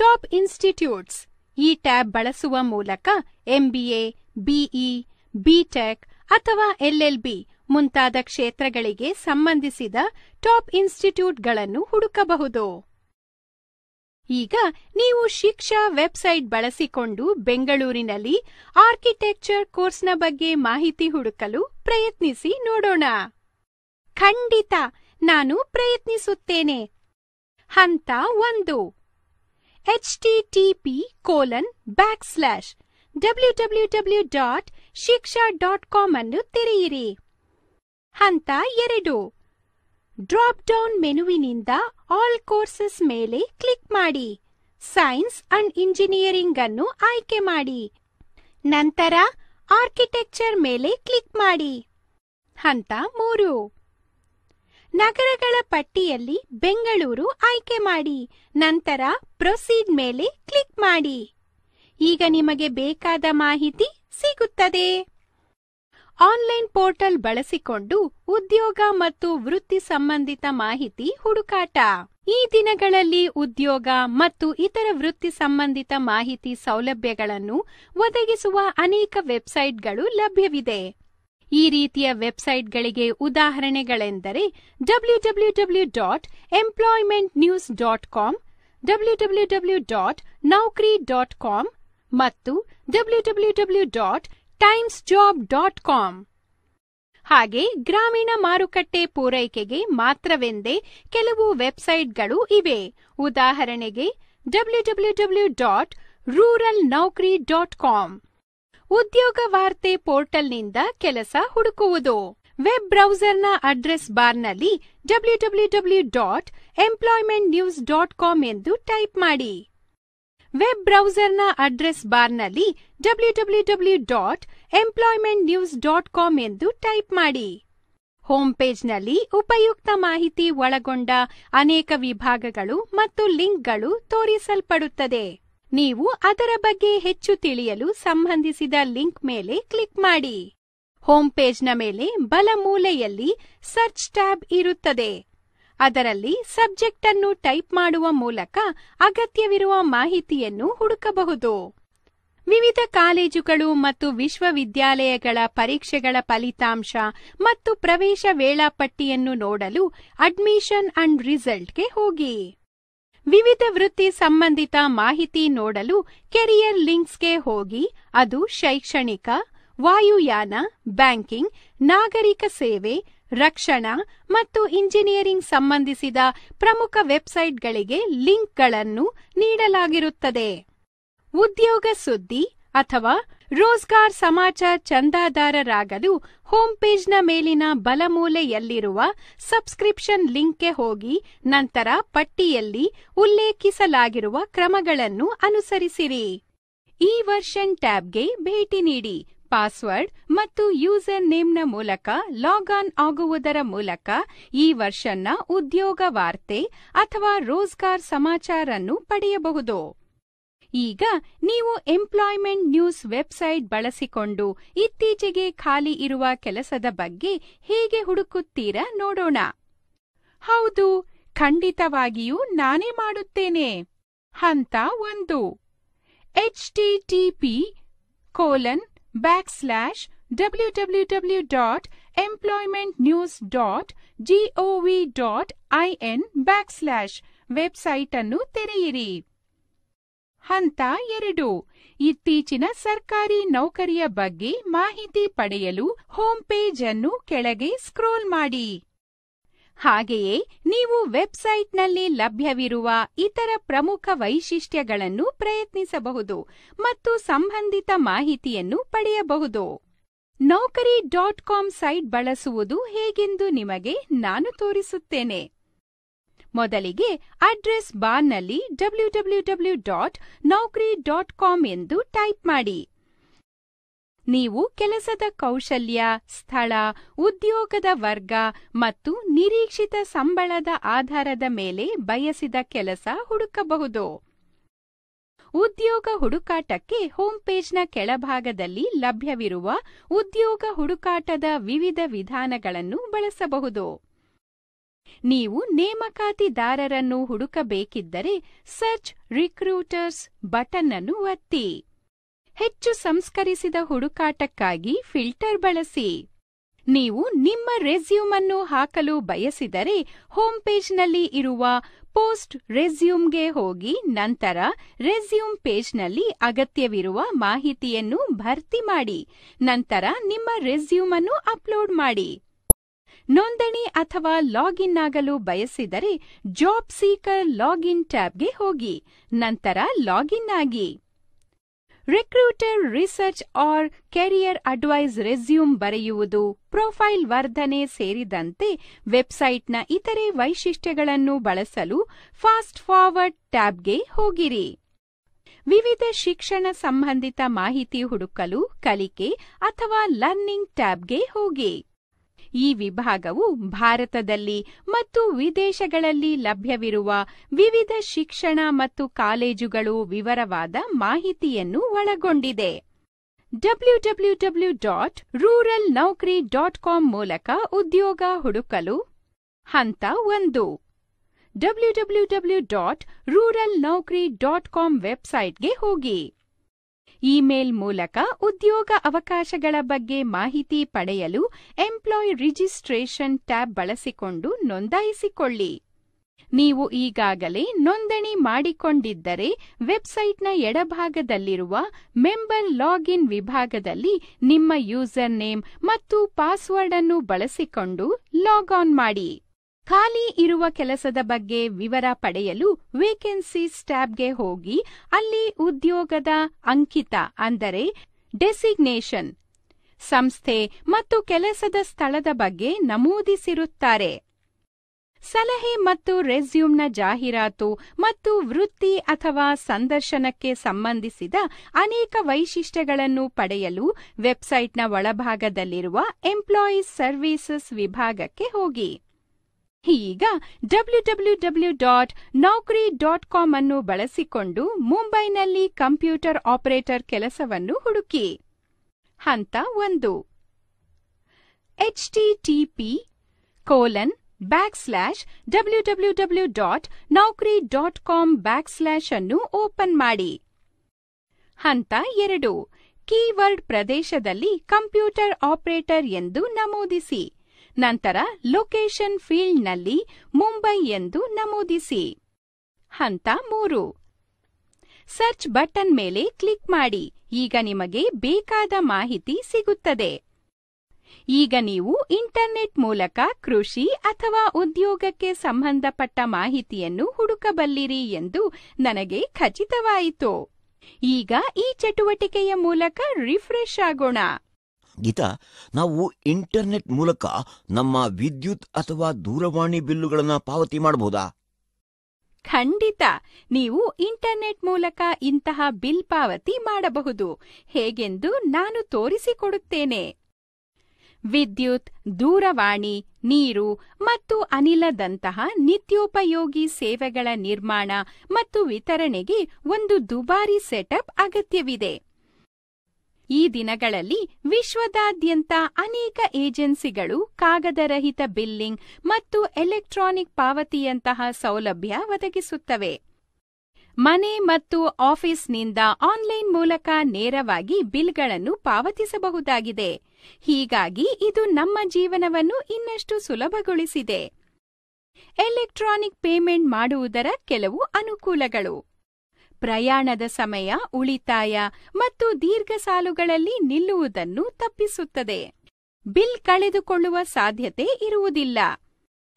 Speaker 2: ಟಾಪ್ ಇನ್ಸ್ಟಿಟ್ಯೂಟ್ಸ್ ಈ ಟ್ಯಾಬ್ ಬಳಸುವ ಮೂಲಕ ಎಂಬಿಎ ಬಿಇ ಬಿಟೆಕ್ ಅಥವಾ ಎಲ್ಎಲ್ಬಿ ಮುಂತಾದ ಕ್ಷೇತ್ರಗಳಿಗೆ ಸಂಬಂಧಿಸಿದ ಟಾಪ್ ಇನ್ಸ್ಟಿಟ್ಯೂಟ್ಗಳನ್ನು ಹುಡುಕಬಹುದು ಈಗ ನೀವು ಶಿಕ್ಷಾ ವೆಬ್ಸೈಟ್ ಬಳಸಿಕೊಂಡು ಬೆಂಗಳೂರಿನಲ್ಲಿ ಆರ್ಕಿಟೆಕ್ಚರ್ ಕೋರ್ಸ್ನ ಬಗ್ಗೆ ಮಾಹಿತಿ ಹುಡುಕಲು ಪ್ರಯತ್ನಿಸಿ ನೋಡೋಣ ಖಂಡಿತ ನಾನು ಪ್ರಯತ್ನಿಸುತ್ತೇನೆ ಹಂತ ಒಂದು http colon back slash W W W dot Shiksha dot com ಅನ್ನು ತೆರೆಯಿರಿ ಹಂತ ಎರಡು ಡ್ರಾಪ್ ಡೌನ್ ಮೆನುವಿನಿಂದ ಆಲ್ ಕೋರ್ಸಸ್ ಮೇಲೆ ಕ್ಲಿಕ್ ಮಾಡಿ ಸೈನ್ಸ್ ಅಂಡ್ ಇಂಜಿನಿಯರಿಂಗ್ ಅನ್ನು ಆಯ್ಕೆ ಮಾಡಿ ನಂತರ ಆರ್ಕಿಟೆಕ್ಚರ್ ಮೇಲೆ ಕ್ಲಿಕ್ ಮಾಡಿ ಹಂತ ಮೂರು ನಗರಗಳ ಪಟ್ಟಿಯಲ್ಲಿ ಬೆಂಗಳೂರು ಆಯ್ಕೆ ಮಾಡಿ ನಂತರ ಪ್ರೊಸೀಡ್ ಮೇಲೆ ಕ್ಲಿಕ್ ಮಾಡಿ ಈಗ ನಿಮಗೆ ಬೇಕಾದ ಮಾಹಿತಿ ಸಿಗುತ್ತದೆ ಆನ್ಲೈನ್ ಪೋರ್ಟಲ್ ಬಳಸಿಕೊಂಡು ಉದ್ಯೋಗ ಮತ್ತು ವೃತ್ತಿ ಸಂಬಂಧಿತ ಮಾಹಿತಿ ಹುಡುಕಾಟ ಈ ದಿನಗಳಲ್ಲಿ ಉದ್ಯೋಗ ಮತ್ತು ಇತರ ವೃತ್ತಿ ಸಂಬಂಧಿತ ಮಾಹಿತಿ ಸೌಲಭ್ಯಗಳನ್ನು ಒದಗಿಸುವ ಅನೇಕ ವೆಬ್ಸೈಟ್ಗಳು ಲಭ್ಯವಿದೆ ಈ ರೀತಿಯ ವೆಬ್ಸೈಟ್ಗಳಿಗೆ ಉದಾಹರಣೆಗಳೆಂದರೆ W W W dot employment news dot com W W W dot Naukri dot com ಮತ್ತು W W W dot times job dot com ಹಾಗೆ ಗ್ರಾಮೀಣ ಮಾರುಕಟ್ಟೆ ಪೂರೈಕೆಗೆ ಮಾತ್ರವೆಂದೇ ಕೆಲವು ವೆಬ್ಸೈಟ್ಗಳು ಇವೆ ಉದಾಹರಣೆಗೆ W W W dot rural Naukri dot com ಉದ್ಯೋಗ ವಾರ್ತೆ ಪೋರ್ಟಲ್ನಿಂದ ಕೆಲಸ ಹುಡುಕುವುದು ವೆಬ್ ಬ್ರೌಸರ್ನ ಅಡ್ರೆಸ್ ಬಾರ್ನಲ್ಲಿ ನಲ್ಲಿ W dot employment news dot com ಎಂದು ಟೈಪ್ ಮಾಡಿ ವೆಬ್ ಬ್ರೌಸರ್ನ ಅಡ್ರೆಸ್ ಬಾರ್ನಲ್ಲಿ W W W dot employment news dot com ಎಂದು ಟೈಪ್ ಮಾಡಿ ಹೋಮ್ ಪೇಜ್ನಲ್ಲಿ ಉಪಯುಕ್ತ ಮಾಹಿತಿ ಒಳಗೊಂಡ ಅನೇಕ ವಿಭಾಗಗಳು ಮತ್ತು ಲಿಂಕ್ಗಳು ತೋರಿಸಲ್ಪಡುತ್ತದೆ ನೀವು ಅದರ ಬಗ್ಗೆ ಹೆಚ್ಚು ತಿಳಿಯಲು ಸಂಬಂಧಿಸಿದ ಲಿಂಕ್ ಮೇಲೆ ಕ್ಲಿಕ್ ಮಾಡಿ ಹೋಮ್ ಪೇಜ್ನ ಮೇಲೆ ಬಲ ಮೂಲೆಯಲ್ಲಿ ಸರ್ಚ್ ಟ್ಯಾಬ್ ಇರುತ್ತದೆ ಅದರಲ್ಲಿ ಸಬ್ಜೆಕ್ಟ್ ಅನ್ನು ಟೈಪ್ ಮಾಡುವ ಮೂಲಕ ಅಗತ್ಯವಿರುವ ಮಾಹಿತಿಯನ್ನು ಹುಡುಕಬಹುದು ವಿವಿಧ ಕಾಲೇಜುಗಳು ಮತ್ತು ವಿಶ್ವವಿದ್ಯಾಲಯಗಳ ಪರೀಕ್ಷೆಗಳ ಫಲಿತಾಂಶ ಮತ್ತು ಪ್ರವೇಶ ವೇಳಾಪಟ್ಟಿಯನ್ನು ನೋಡಲು ಅಡ್ಮಿಷನ್ ಅಂಡ್ ರಿಸಲ್ಟ್ಗೆ ಹೋಗಿ ವಿವಿಧ ವೃತ್ತಿ ಸಂಬಂಧಿತ ಮಾಹಿತಿ ನೋಡಲು ಕೆರಿಯರ್ ಲಿಂಕ್ಸ್ಗೆ ಹೋಗಿ ಅದು ಶೈಕ್ಷಣಿಕ ವಾಯುಯಾನ ಬ್ಯಾಂಕಿಂಗ್ ನಾಗರಿಕ ಸೇವೆ ರಕ್ಷಣಾ ಮತ್ತು ಇಂಜಿನಿಯರಿಂಗ್ ಸಂಬಂಧಿಸಿದ ಪ್ರಮುಖ ವೆಬ್ಸೈಟ್ಗಳಿಗೆ ಲಿಂಕ್ಗಳನ್ನು ನೀಡಲಾಗಿರುತ್ತದೆ ಉದ್ಯೋಗ ಸುದ್ದಿ ಅಥವಾ ರೋಜ್ಗಾರ್ ಸಮಾಚಾರ್ ಚಂದಾದಾರರಾಗಲು ಹೋಮ್ ಪೇಜ್ನ ಮೇಲಿನ ಬಲಮೂಲೆಯಲ್ಲಿರುವ ಸಬ್ಸ್ಕ್ರಿಪ್ಷನ್ ಲಿಂಕ್ಗೆ ಹೋಗಿ ನಂತರ ಪಟ್ಟಿಯಲ್ಲಿ ಉಲ್ಲೇಖಿಸಲಾಗಿರುವ ಕ್ರಮಗಳನ್ನು ಅನುಸರಿಸಿರಿ ಈ ವರ್ಷನ್ ಟ್ಯಾಬ್ಗೆ ಭೇಟಿ ನೀಡಿ ಪಾಸ್ವರ್ಡ್ ಮತ್ತು ಯೂಸರ್ ನೇಮ್ನ ಮೂಲಕ ಲಾಗ್ ಆನ್ ಆಗುವುದರ ಮೂಲಕ ಈ ವರ್ಷನ್ನ ಉದ್ಯೋಗ ವಾರ್ತೆ ಅಥವಾ ರೋಜ್ಗಾರ್ ಸಮಾಚಾರನ್ನು ಪಡೆಯಬಹುದು ಈಗ ನೀವು ಎಂಪ್ಲಾಯ್ಮೆಂಟ್ ನ್ಯೂಸ್ ವೆಬ್ಸೈಟ್ ಬಳಸಿಕೊಂಡು ಇತ್ತೀಚೆಗೆ ಖಾಲಿ ಇರುವ ಕೆಲಸದ ಬಗ್ಗೆ ಹೇಗೆ ಹುಡುಕುತ್ತೀರಾ ನೋಡೋಣ ಹೌದು ಖಂಡಿತವಾಗಿಯೂ ನಾನೇ ಮಾಡುತ್ತೇನೆ ಹಂತ ಒಂದು H T T colon back slash W W W dot employment news dot GOV dot IN back slash website ಅನ್ನು ತೆರೆಯಿರಿ ಹಂತ ಎರಡು ಇತ್ತೀಚಿನ ಸರ್ಕಾರಿ ನೌಕರಿಯ ಬಗ್ಗೆ ಮಾಹಿತಿ ಪಡೆಯಲು ಹೋಮ್ ಪೇಜ್ ಅನ್ನು ಕೆಳಗೆ ಸ್ಕ್ರೋಲ್ ಮಾಡಿ ಹಾಗೆಯೇ ನೀವು ವೆಬ್ಸೈಟ್ನಲ್ಲಿ ಲಭ್ಯವಿರುವ ಇತರ ಪ್ರಮುಖ ವೈಶಿಷ್ಟ್ಯಗಳನ್ನು ಪ್ರಯತ್ನಿಸಬಹುದು ಮತ್ತು ಸಂಬಂಧಿತ ಮಾಹಿತಿಯನ್ನು ಪಡೆಯಬಹುದು ನೌಕರಿ ಡಾಟ್ ಕಾಮ್ ಸೈಟ್ ಬಳಸುವುದು ಹೇಗೆಂದು ನಿಮಗೆ ನಾನು ತೋರಿಸುತ್ತೇನೆ ಮೊದಲಿಗೆ ಅಡ್ರೆಸ್ ಬಾರ್ನಲ್ಲಿ W W W dot Naukri dot com ಎಂದು ಟೈಪ್ ಮಾಡಿ ನೀವು ಕೆಲಸದ ಕೌಶಲ್ಯ ಸ್ಥಳ ಉದ್ಯೋಗದ ವರ್ಗ ಮತ್ತು ನಿರೀಕ್ಷಿತ ಸಂಬಳದ ಆಧಾರದ ಮೇಲೆ ಬಯಸಿದ ಕೆಲಸ ಹುಡುಕಬಹುದು ಉದ್ಯೋಗ ಹುಡುಕಾಟಕ್ಕೆ ಹೋಮ್ ಪೇಜ್ನ ಕೆಳಭಾಗದಲ್ಲಿ ಲಭ್ಯವಿರುವ ಉದ್ಯೋಗ ಹುಡುಕಾಟದ ವಿವಿಧ ವಿಧಾನಗಳನ್ನು ಬಳಸಬಹುದು ನೀವು ನೇಮಕಾತಿದಾರರನ್ನು ಹುಡುಕಬೇಕಿದ್ದರೆ ಸರ್ಚ್ ರಿಕ್ರೂಟರ್ಸ್ ಬಟನ್ ಅನ್ನು ಒತ್ತಿ ಹೆಚ್ಚು ಸಂಸ್ಕರಿಸಿದ ಹುಡುಕಾಟಕ್ಕಾಗಿ ಫಿಲ್ಟರ್ ಬಳಸಿ ನೀವು ನಿಮ್ಮ ರೆಸ್ಯೂಮ್ ಅನ್ನು ಹಾಕಲು ಬಯಸಿದರೆ ಹೋಮ್ ಪೇಜ್ನಲ್ಲಿ ಇರುವ ಪೋಸ್ಟ್ ರೆಸ್ಯೂಮ್ಗೆ ಹೋಗಿ ನಂತರ ರೆಸ್ಯೂಮ್ ಪೇಜ್ನಲ್ಲಿ ಅಗತ್ಯವಿರುವ ಮಾಹಿತಿಯನ್ನು ಭರ್ತಿ ಮಾಡಿ ನಂತರ ನಿಮ್ಮ ರೆಸ್ಯೂಮ್ ಅನ್ನು ಅಪ್ಲೋಡ್ ಮಾಡಿ ನೋಂದಣಿ ಅಥವಾ ಲಾಗಿನ್ ಆಗಲು ಬಯಸಿದರೆ ಜಾಬ್ ಸೀಕರ್ ಲಾಗಿನ್ ಟ್ಯಾಬ್ಗೆ ಹೋಗಿ ನಂತರ ಲಾಗಿನ್ ಆಗಿ recruiter research or career advice resume ಬರೆಯುವುದು ಪ್ರೊಫೈಲ್ ವರ್ಧನೆ ಸೇರಿದಂತೆ ವೆಬ್ಸೈಟ್ನ ಇತರೆ ವೈಶಿಷ್ಟ್ಯಗಳನ್ನು ಬಳಸಲು ಫಾಸ್ಟ್ ಫಾರ್ವರ್ಡ್ ಟ್ಯಾಬ್ಗೆ ಹೋಗಿರಿ ವಿವಿಧ ಶಿಕ್ಷಣ ಸಂಬಂಧಿತ ಮಾಹಿತಿ ಹುಡುಕಲು ಕಲಿಕೆ ಅಥವಾ ಲರ್ನಿಂಗ್ ಟ್ಯಾಬ್ಗೆ ಹೋಗಿ ಈ ವಿಭಾಗವು ಭಾರತದಲ್ಲಿ ಮತ್ತು ವಿದೇಶಗಳಲ್ಲಿ ಲಭ್ಯವಿರುವ ವಿವಿಧ ಶಿಕ್ಷಣ ಮತ್ತು ಕಾಲೇಜುಗಳು ವಿವರವಾದ ಮಾಹಿತಿಯನ್ನು ಒಳಗೊಂಡಿದೆ W W dot rural Naukri dot com ಮೂಲಕ ಉದ್ಯೋಗ ಹುಡುಕಲು ಹಂತ ಒಂದು W W W dot rural Naukri dot com ವೆಬ್ಸೈಟ್ಗೆ ಹೋಗಿ ಇಮೇಲ್ ಮೂಲಕ ಉದ್ಯೋಗ ಅವಕಾಶಗಳ ಬಗ್ಗೆ ಮಾಹಿತಿ ಪಡೆಯಲು ಎಂಪ್ಲಾಯ್ ರಿಜಿಸ್ಟ್ರೇಷನ್ ಟ್ಯಾಬ್ ಬಳಸಿಕೊಂಡು ನೋಂದಾಯಿಸಿಕೊಳ್ಳಿ ನೀವು ಈಗಾಗಲೇ ನೋಂದಣಿ ಮಾಡಿಕೊಂಡಿದ್ದರೆ ವೆಬ್ಸೈಟ್ನ ಎಡಭಾಗದಲ್ಲಿರುವ ಮೆಂಬರ್ ಲಾಗಿನ್ ವಿಭಾಗದಲ್ಲಿ ನಿಮ್ಮ ಯೂಸರ್ ನೇಮ್ ಮತ್ತು ಪಾಸ್ವರ್ಡ್ ಅನ್ನು ಬಳಸಿಕೊಂಡು ಲಾಗ್ ಆನ್ ಮಾಡಿ ಖಾಲಿ ಇರುವ ಕೆಲಸದ ಬಗ್ಗೆ ವಿವರ ಪಡೆಯಲು ವೇಕೆನ್ಸಿ ಸ್ಟ್ಯಾಬ್ಗೆ ಹೋಗಿ ಅಲ್ಲಿ ಉದ್ಯೋಗದ ಅಂಕಿತ ಅಂದರೆ ಡೆಸಿಗ್ನೇಷನ್ ಸಂಸ್ಥೆ ಮತ್ತು ಕೆಲಸದ ಸ್ಥಳದ ಬಗ್ಗೆ ನಮೂದಿಸಿರುತ್ತಾರೆ ಸಲಹೆ ಮತ್ತು ರೆಸ್ಯೂಮ್ನ ಜಾಹೀರಾತು ಮತ್ತು ವೃತ್ತಿ ಅಥವಾ ಸಂದರ್ಶನಕ್ಕೆ ಸಂಬಂಧಿಸಿದ ಅನೇಕ ವೈಶಿಷ್ಟ್ಯಗಳನ್ನು ಪಡೆಯಲು ವೆಬ್ಸೈಟ್ನ ಒಳಭಾಗದಲ್ಲಿರುವ ಎಂಪ್ಲಾಯೀಸ್ ಸರ್ವೀಸಸ್ ವಿಭಾಗಕ್ಕೆ ಹೋಗಿ ಈಗ W W W dot Naukri dot com ಅನ್ನು ಬಳಸಿಕೊಂಡು ಮುಂಬೈನಲ್ಲಿ ಕಂಪ್ಯೂಟರ್ ಆಪರೇಟರ್ ಕೆಲಸವನ್ನು ಹುಡುಕಿ ಹಂತ ಒಂದು H TP colon back slash W W W dot Naukri dot com back slash ಅನ್ನು ಓಪನ್ ಮಾಡಿ ಹಂತ ಎರಡು ಕೀವರ್ಡ್ ಪ್ರದೇಶದಲ್ಲಿ ಕಂಪ್ಯೂಟರ್ ಆಪರೇಟರ್ ಎಂದು ನಮೂದಿಸಿ ನಂತರ ಲೊಕೇಶನ್ ಫೀಲ್ಡ್ನಲ್ಲಿ ಮುಂಬೈ ಎಂದು ನಮೂದಿಸಿ ಹಂತ ಮೂರು ಸರ್ಚ್ ಬಟನ್ ಮೇಲೆ ಕ್ಲಿಕ್ ಮಾಡಿ ಈಗ ನಿಮಗೆ ಬೇಕಾದ ಮಾಹಿತಿ ಸಿಗುತ್ತದೆ ಈಗ ನೀವು ಇಂಟರ್ನೆಟ್ ಮೂಲಕ ಕೃಷಿ ಅಥವಾ ಉದ್ಯೋಗಕ್ಕೆ ಸಂಬಂಧಪಟ್ಟ ಮಾಹಿತಿಯನ್ನು ಹುಡುಕಬಲ್ಲಿರಿ ಎಂದು ನನಗೆ ಖಚಿತವಾಯಿತು ಈಗ ಈ ಚಟುವಟಿಕೆಯ ಮೂಲಕ ರಿಫ್ರೆಶ್ ಆಗೋಣ
Speaker 1: ಗೀತಾ ನಾವು ಇಂಟರ್ನೆಟ್ ಮೂಲಕ ನಮ್ಮ ವಿದ್ಯುತ್ ಅಥವಾ ದೂರವಾಣಿ ಬಿಲ್ಲುಗಳನ್ನು ಪಾವತಿ ಮಾಡಬಹುದಾ
Speaker 2: ಖಂಡಿತ ನೀವು ಇಂಟರ್ನೆಟ್ ಮೂಲಕ ಇಂತಹ ಬಿಲ್ ಪಾವತಿ ಮಾಡಬಹುದು ಹೇಗೆಂದು ನಾನು ತೋರಿಸಿಕೊಡುತ್ತೇನೆ ವಿದ್ಯುತ್ ದೂರವಾಣಿ ನೀರು ಮತ್ತು ಅನಿಲದಂತಹ ನಿತ್ಯೋಪಯೋಗಿ ಸೇವೆಗಳ ನಿರ್ಮಾಣ ಮತ್ತು ವಿತರಣೆಗೆ ಒಂದು ದುಬಾರಿ ಸೆಟಪ್ ಅಗತ್ಯವಿದೆ ಈ ದಿನಗಳಲ್ಲಿ ವಿಶ್ವದಾದ್ಯಂತ ಅನೇಕ ಏಜೆನ್ಸಿಗಳು ಕಾಗದರಹಿತ ಬಿಲ್ಲಿಂಗ್ ಮತ್ತು ಎಲೆಕ್ಟ್ರಾನಿಕ್ ಪಾವತಿಯಂತಹ ಸೌಲಭ್ಯ ಒದಗಿಸುತ್ತವೆ ಮನೆ ಮತ್ತು ಆಫೀಸ್ನಿಂದ ಆನ್ಲೈನ್ ಮೂಲಕ ನೇರವಾಗಿ ಬಿಲ್ಗಳನ್ನು ಪಾವತಿಸಬಹುದಾಗಿದೆ ಹೀಗಾಗಿ ಇದು ನಮ್ಮ ಜೀವನವನ್ನು ಇನ್ನಷ್ಟು ಸುಲಭಗೊಳಿಸಿದೆ ಎಲೆಕ್ಟ್ರಾನಿಕ್ ಪೇಮೆಂಟ್ ಮಾಡುವುದರ ಕೆಲವು ಅನುಕೂಲಗಳು ಪ್ರಯಾಣದ ಸಮಯ ಉಳಿತಾಯ ಮತ್ತು ದೀರ್ಘ ಸಾಲುಗಳಲ್ಲಿ ನಿಲ್ಲುವುದನ್ನು ತಪ್ಪಿಸುತ್ತದೆ ಬಿಲ್ ಕಳೆದುಕೊಳ್ಳುವ ಸಾಧ್ಯತೆ ಇರುವುದಿಲ್ಲ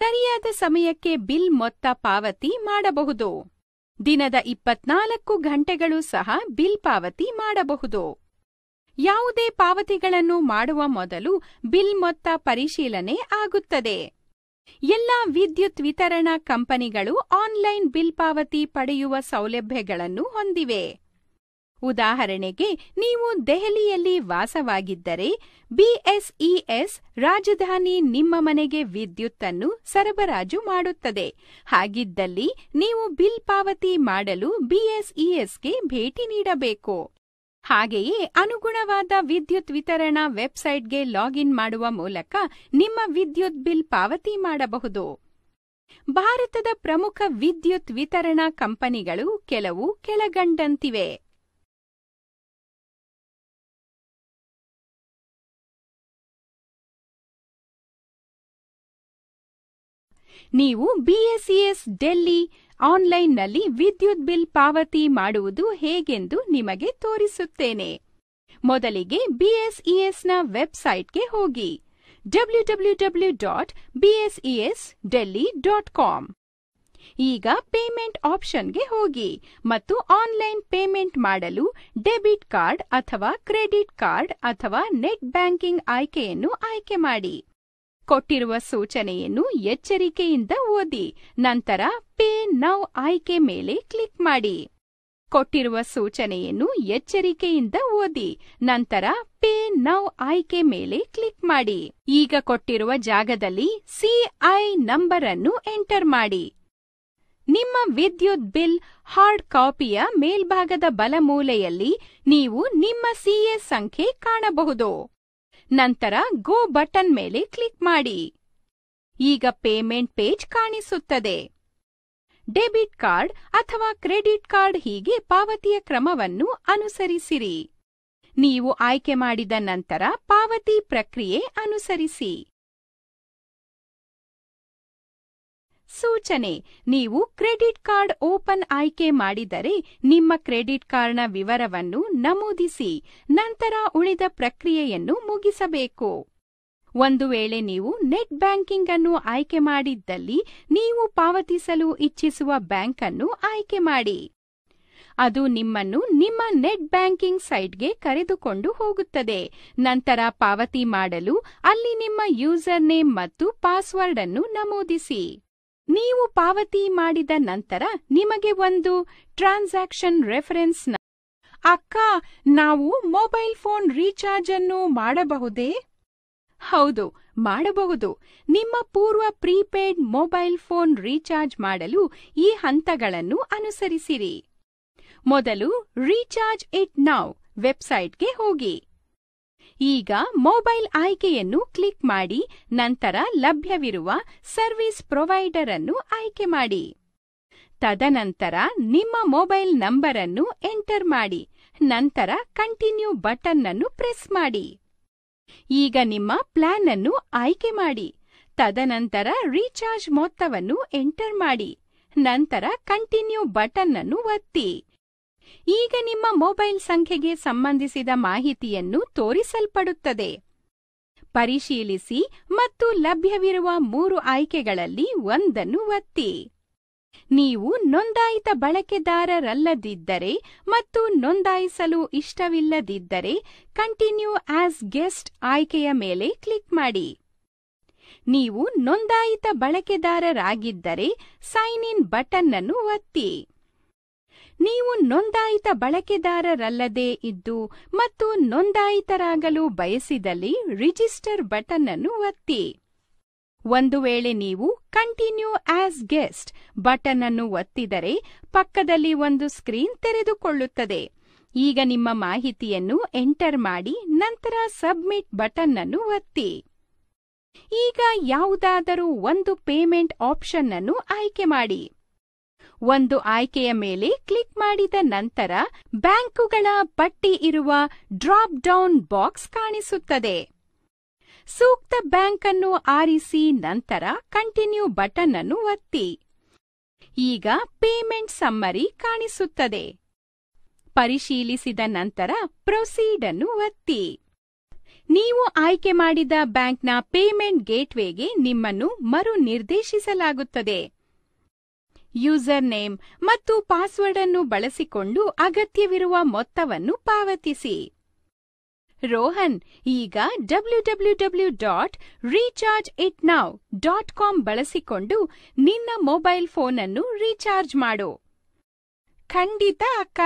Speaker 2: ಸರಿಯಾದ ಸಮಯಕ್ಕೆ ಬಿಲ್ ಮೊತ್ತ ಪಾವತಿ ಮಾಡಬಹುದು ದಿನದ ಇಪ್ಪತ್ನಾಲ್ಕು ಗಂಟೆಗಳು ಸಹ ಬಿಲ್ ಪಾವತಿ ಮಾಡಬಹುದು ಯಾವುದೇ ಪಾವತಿಗಳನ್ನು ಮಾಡುವ ಮೊದಲು ಬಿಲ್ ಮೊತ್ತ ಪರಿಶೀಲನೆ ಆಗುತ್ತದೆ ಎಲ್ಲ ವಿದ್ಯುತ್ ವಿತರಣಾ ಕಂಪನಿಗಳು ಆನ್ಲೈನ್ ಬಿಲ್ ಪಾವತಿ ಪಡೆಯುವ ಸೌಲಭ್ಯಗಳನ್ನು ಹೊಂದಿವೆ ಉದಾಹರಣೆಗೆ ನೀವು ದೆಹಲಿಯಲ್ಲಿ ವಾಸವಾಗಿದ್ದರೆ ಬಿಎಸ್ಇಎಸ್ ರಾಜಧಾನಿ ನಿಮ್ಮ ಮನೆಗೆ ವಿದ್ಯುತ್ತನ್ನು ಸರಬರಾಜು ಮಾಡುತ್ತದೆ ಹಾಗಿದ್ದಲ್ಲಿ ನೀವು ಬಿಲ್ ಪಾವತಿ ಮಾಡಲು ಬಿಎಸ್ಇಎಸ್ಗೆ ಭೇಟಿ ನೀಡಬೇಕು ಹಾಗೆಯೇ ಅನುಗುಣವಾದ ವಿದ್ಯುತ್ ವಿತರಣಾ ವೆಬ್ಸೈಟ್ಗೆ ಲಾಗಿನ್ ಮಾಡುವ ಮೂಲಕ ನಿಮ್ಮ ವಿದ್ಯುತ್ ಬಿಲ್ ಪಾವತಿ ಮಾಡಬಹುದು ಭಾರತದ ಪ್ರಮುಖ ವಿದ್ಯುತ್ ವಿತರಣಾ ಕಂಪನಿಗಳು ಕೆಲವು ಕೆಳಗಂಡಂತಿವೆ ನೀವು ಬಿಎಸ್ಇಎಸ್ ಡೆಲ್ಲಿ ಆನ್ಲೈನ್ನಲ್ಲಿ ವಿದ್ಯುತ್ ಬಿಲ್ ಪಾವತಿ ಮಾಡುವುದು ಹೇಗೆಂದು ನಿಮಗೆ ತೋರಿಸುತ್ತೇನೆ ಮೊದಲಿಗೆ ಬಿಎಸ್ಇಎಸ್ನ ವೆಬ್ಸೈಟ್ಗೆ ಹೋಗಿ W W W dot BSES Delhi dot com ಈಗ ಪೇಮೆಂಟ್ ಆಪ್ಷನ್ಗೆ ಹೋಗಿ ಮತ್ತು ಆನ್ಲೈನ್ ಪೇಮೆಂಟ್ ಮಾಡಲು ಡೆಬಿಟ್ ಕಾರ್ಡ್ ಅಥವಾ ಕ್ರೆಡಿಟ್ ಕಾರ್ಡ್ ಅಥವಾ ನೆಟ್ ಬ್ಯಾಂಕಿಂಗ್ ಆಯ್ಕೆಯನ್ನು ಆಯ್ಕೆ ಮಾಡಿ ಕೊಟ್ಟಿರುವ ಸೂಚನೆಯನ್ನು ಎಚ್ಚರಿಕೆಯಿಂದ ಓದಿ ನಂತರ ಪೇ ನೌ ಆಯ್ಕೆ ಮೇಲೆ ಕ್ಲಿಕ್ ಮಾಡಿ ಕೊಟ್ಟಿರುವ ಸೂಚನೆಯನ್ನು ಎಚ್ಚರಿಕೆಯಿಂದ ಓದಿ ನಂತರ ಪೇ ನೌ ಆಯ್ಕೆ ಮೇಲೆ ಕ್ಲಿಕ್ ಮಾಡಿ ಈಗ ಕೊಟ್ಟಿರುವ ಜಾಗದಲ್ಲಿ ಸಿಐ ನಂಬರ್ ಅನ್ನು ಎಂಟರ್ ಮಾಡಿ ನಿಮ್ಮ ವಿದ್ಯುತ್ ಬಿಲ್ ಹಾರ್ಡ್ ಕಾಪಿಯ ಮೇಲ್ಭಾಗದ ಬಲಮೂಲೆಯಲ್ಲಿ ನೀವು ನಿಮ್ಮ ಸಿಎಸ್ ಸಂಖ್ಯೆ ಕಾಣಬಹುದು ನಂತರ ಗೋ ಬಟನ್ ಮೇಲೆ ಕ್ಲಿಕ್ ಮಾಡಿ ಈಗ ಪೇಮೆಂಟ್ ಪೇಜ್ ಕಾಣಿಸುತ್ತದೆ ಡೆಬಿಟ್ ಕಾರ್ಡ್ ಅಥವಾ ಕ್ರೆಡಿಟ್ ಕಾರ್ಡ್ ಹೀಗೆ ಪಾವತಿಯ ಕ್ರಮವನ್ನು ಅನುಸರಿಸಿರಿ ನೀವು ಆಯ್ಕೆ ಮಾಡಿದ ನಂತರ ಪಾವತಿ ಪ್ರಕ್ರಿಯೆ ಅನುಸರಿಸಿ ಸೂಚನೆ ನೀವು ಕ್ರೆಡಿಟ್ ಕಾರ್ಡ್ ಓಪನ್ ಆಯ್ಕೆ ಮಾಡಿದರೆ ನಿಮ್ಮ ಕ್ರೆಡಿಟ್ ಕಾರ್ಡ್ನ ವಿವರವನ್ನು ನಮೂದಿಸಿ ನಂತರ ಉಳಿದ ಪ್ರಕ್ರಿಯೆಯನ್ನು ಮುಗಿಸಬೇಕು ಒಂದು ವೇಳೆ ನೀವು ನೆಟ್ ಬ್ಯಾಂಕಿಂಗ್ ಅನ್ನು ಆಯ್ಕೆ ಮಾಡಿದ್ದಲ್ಲಿ ನೀವು ಪಾವತಿಸಲು ಇಚ್ಛಿಸುವ ಬ್ಯಾಂಕ್ ಅನ್ನು ಆಯ್ಕೆ ಮಾಡಿ ಅದು ನಿಮ್ಮನ್ನು ನಿಮ್ಮ ನೆಟ್ ಬ್ಯಾಂಕಿಂಗ್ ಸೈಟ್ಗೆ ಕರೆದುಕೊಂಡು ಹೋಗುತ್ತದೆ ನಂತರ ಪಾವತಿ ಮಾಡಲು ಅಲ್ಲಿ ನಿಮ್ಮ ಯೂಸರ್ ನೇಮ್ ಮತ್ತು ಪಾಸ್ವರ್ಡ್ ಅನ್ನು ನಮೂದಿಸಿ ನೀವು ಪಾವತಿ ಮಾಡಿದ ನಂತರ ನಿಮಗೆ ಒಂದು ಟ್ರಾನ್ಸಾಕ್ಷನ್ ರೆಫರೆನ್ಸ್ ಅಕ್ಕ ನಾವು ಮೊಬೈಲ್ ಫೋನ್ ರೀಚಾರ್ಜ್ ಅನ್ನು ಮಾಡಬಹುದೇ ಹೌದು ಮಾಡಬಹುದು ನಿಮ್ಮ ಪೂರ್ವ ಪ್ರೀಪೇಡ್ ಮೊಬೈಲ್ ಫೋನ್ ರೀಚಾರ್ಜ್ ಮಾಡಲು ಈ ಹಂತಗಳನ್ನು ಅನುಸರಿಸಿರಿ ಮೊದಲು ರೀಚಾರ್ಜ್ ಇಟ್ ನೌ ವೆಬ್ಸೈಟ್ಗೆ ಹೋಗಿ ಈಗ ಮೊಬೈಲ್ ಆಯ್ಕೆಯನ್ನು ಕ್ಲಿಕ್ ಮಾಡಿ ನಂತರ ಲಭ್ಯವಿರುವ ಸರ್ವಿಸ್ ಪ್ರೊವೈಡರ್ ಅನ್ನು ಆಯ್ಕೆ ಮಾಡಿ ತದನಂತರ ನಿಮ್ಮ ಮೊಬೈಲ್ ನಂಬರ್ ಅನ್ನು ಎಂಟರ್ ಮಾಡಿ ನಂತರ ಕಂಟಿನ್ಯೂ ಬಟನ್ ಅನ್ನು ಪ್ರೆಸ್ ಮಾಡಿ ಈಗ ನಿಮ್ಮ ಪ್ಲಾನ್ ಅನ್ನು ಆಯ್ಕೆ ಮಾಡಿ ತದನಂತರ ರೀಚಾರ್ಜ್ ಮೊತ್ತವನ್ನು ಎಂಟರ್ ಮಾಡಿ ನಂತರ ಕಂಟಿನ್ಯೂ ಬಟನ್ ಅನ್ನು ಒತ್ತಿ ಈಗ ನಿಮ್ಮ ಮೊಬೈಲ್ ಸಂಖ್ಯೆಗೆ ಸಂಬಂಧಿಸಿದ ಮಾಹಿತಿಯನ್ನು ತೋರಿಸಲ್ಪಡುತ್ತದೆ ಪರಿಶೀಲಿಸಿ ಮತ್ತು ಲಭ್ಯವಿರುವ ಮೂರು ಆಯ್ಕೆಗಳಲ್ಲಿ ಒಂದನ್ನು ಒತ್ತಿ ನೀವು ನೋಂದಾಯಿತ ಬಳಕೆದಾರರಲ್ಲದಿದ್ದರೆ ಮತ್ತು ನೋಂದಾಯಿಸಲು ಇಷ್ಟವಿಲ್ಲದಿದ್ದರೆ ಕಂಟಿನ್ಯೂ ಆಸ್ ಗೆಸ್ಟ್ ಆಯ್ಕೆಯ ಮೇಲೆ ಕ್ಲಿಕ್ ಮಾಡಿ ನೀವು ನೋಂದಾಯಿತ ಬಳಕೆದಾರರಾಗಿದ್ದರೆ ಸೈನ್ ಇನ್ ಬಟನ್ ಅನ್ನು ಒತ್ತಿ ನೀವು ನೋಂದಾಯಿತ ಬಳಕೆದಾರರಲ್ಲದೇ ಇದ್ದು ಮತ್ತು ನೋಂದಾಯಿತರಾಗಲು ಬಯಸಿದಲ್ಲಿ ರಿಜಿಸ್ಟರ್ ಬಟನ್ ಅನ್ನು ಒತ್ತಿ ಒಂದು ವೇಳೆ ನೀವು ಕಂಟಿನ್ಯೂ ಆಸ್ ಗೆಸ್ಟ್ ಬಟನ್ ಅನ್ನು ಒತ್ತಿದರೆ ಪಕ್ಕದಲ್ಲಿ ಒಂದು ಸ್ಕ್ರೀನ್ ತೆರೆದುಕೊಳ್ಳುತ್ತದೆ ಈಗ ನಿಮ್ಮ ಮಾಹಿತಿಯನ್ನು ಎಂಟರ್ ಮಾಡಿ ನಂತರ ಸಬ್ಮಿಟ್ ಬಟನ್ ಅನ್ನು ಒತ್ತಿ ಈಗ ಯಾವುದಾದರೂ ಒಂದು ಪೇಮೆಂಟ್ ಆಪ್ಷನ್ ಅನ್ನು ಆಯ್ಕೆ ಮಾಡಿ ಒಂದು ಆಯ್ಕೆಯ ಮೇಲೆ ಕ್ಲಿಕ್ ಮಾಡಿದ ನಂತರ ಬ್ಯಾಂಕುಗಳ ಪಟ್ಟಿ ಇರುವ ಡ್ರಾಪ್ ಡೌನ್ ಬಾಕ್ಸ್ ಕಾಣಿಸುತ್ತದೆ ಸೂಕ್ತ ಬ್ಯಾಂಕ್ ಅನ್ನು ಆರಿಸಿ ನಂತರ ಕಂಟಿನ್ಯೂ ಬಟನ್ ಅನ್ನು ಒತ್ತಿ ಈಗ ಪೇಮೆಂಟ್ ಸಮ್ಮರಿ ಕಾಣಿಸುತ್ತದೆ ಪರಿಶೀಲಿಸಿದ ನಂತರ ಪ್ರೊಸೀಡ್ ಅನ್ನು ಒತ್ತಿ ನೀವು ಆಯ್ಕೆ ಮಾಡಿದ ಬ್ಯಾಂಕ್ನ ಪೇಮೆಂಟ್ ಗೇಟ್ವೇಗೆ ನಿಮ್ಮನ್ನು ಮರು ನಿರ್ದೇಶಿಸಲಾಗುತ್ತದೆ ಯೂಸರ್ ನೇಮ್ ಮತ್ತು ಪಾಸ್ವರ್ಡ್ ಅನ್ನು ಬಳಸಿಕೊಂಡು ಅಗತ್ಯವಿರುವ ಮೊತ್ತವನ್ನು ಪಾವತಿಸಿ ರೋಹನ್ ಈಗ W W W dot recharge it now dot com ಬಳಸಿಕೊಂಡು ನಿನ್ನ ಮೊಬೈಲ್ ಫೋನ್ ಅನ್ನು ರೀಚಾರ್ಜ್ ಮಾಡು ಖಂಡಿತ ಅಕ್ಕ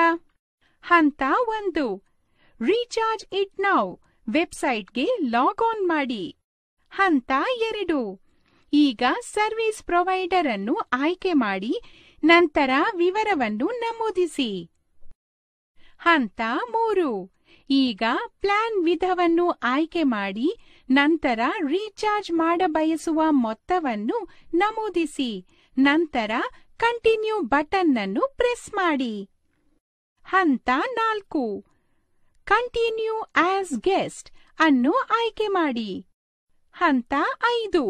Speaker 2: ಹಂತ ಒಂದು ರೀಚಾರ್ಜ್ ಇಟ್ ನೌ ವೆಬ್ಸೈಟ್ಗೆ ಲಾಗ್ ಆನ್ ಮಾಡಿ ಹಂತ ಎರಡು ಈಗ ಸರ್ವಿಸ್ ಪ್ರೊವೈಡರ್ ಅನ್ನು ಆಯ್ಕೆ ಮಾಡಿ ನಂತರ ವಿವರವನ್ನು ನಮೂದಿಸಿ ಹಂತ ಮೂರು ಈಗ ಪ್ಲಾನ್ ವಿಧವನ್ನು ಆಯ್ಕೆ ಮಾಡಿ ನಂತರ ರೀಚಾರ್ಜ್ ಮಾಡಬಯಸುವ ಮೊತ್ತವನ್ನು ನಮೂದಿಸಿ ನಂತರ ಕಂಟಿನ್ಯೂ ಬಟನ್ ಅನ್ನು ಪ್ರೆಸ್ ಮಾಡಿ ಹಂತ ನಾಲ್ಕು ಕಂಟಿನ್ಯೂ ಆಸ್ ಗೆಸ್ಟ್ ಅನ್ನು ಆಯ್ಕೆ ಮಾಡಿ ಹಂತ ಐದು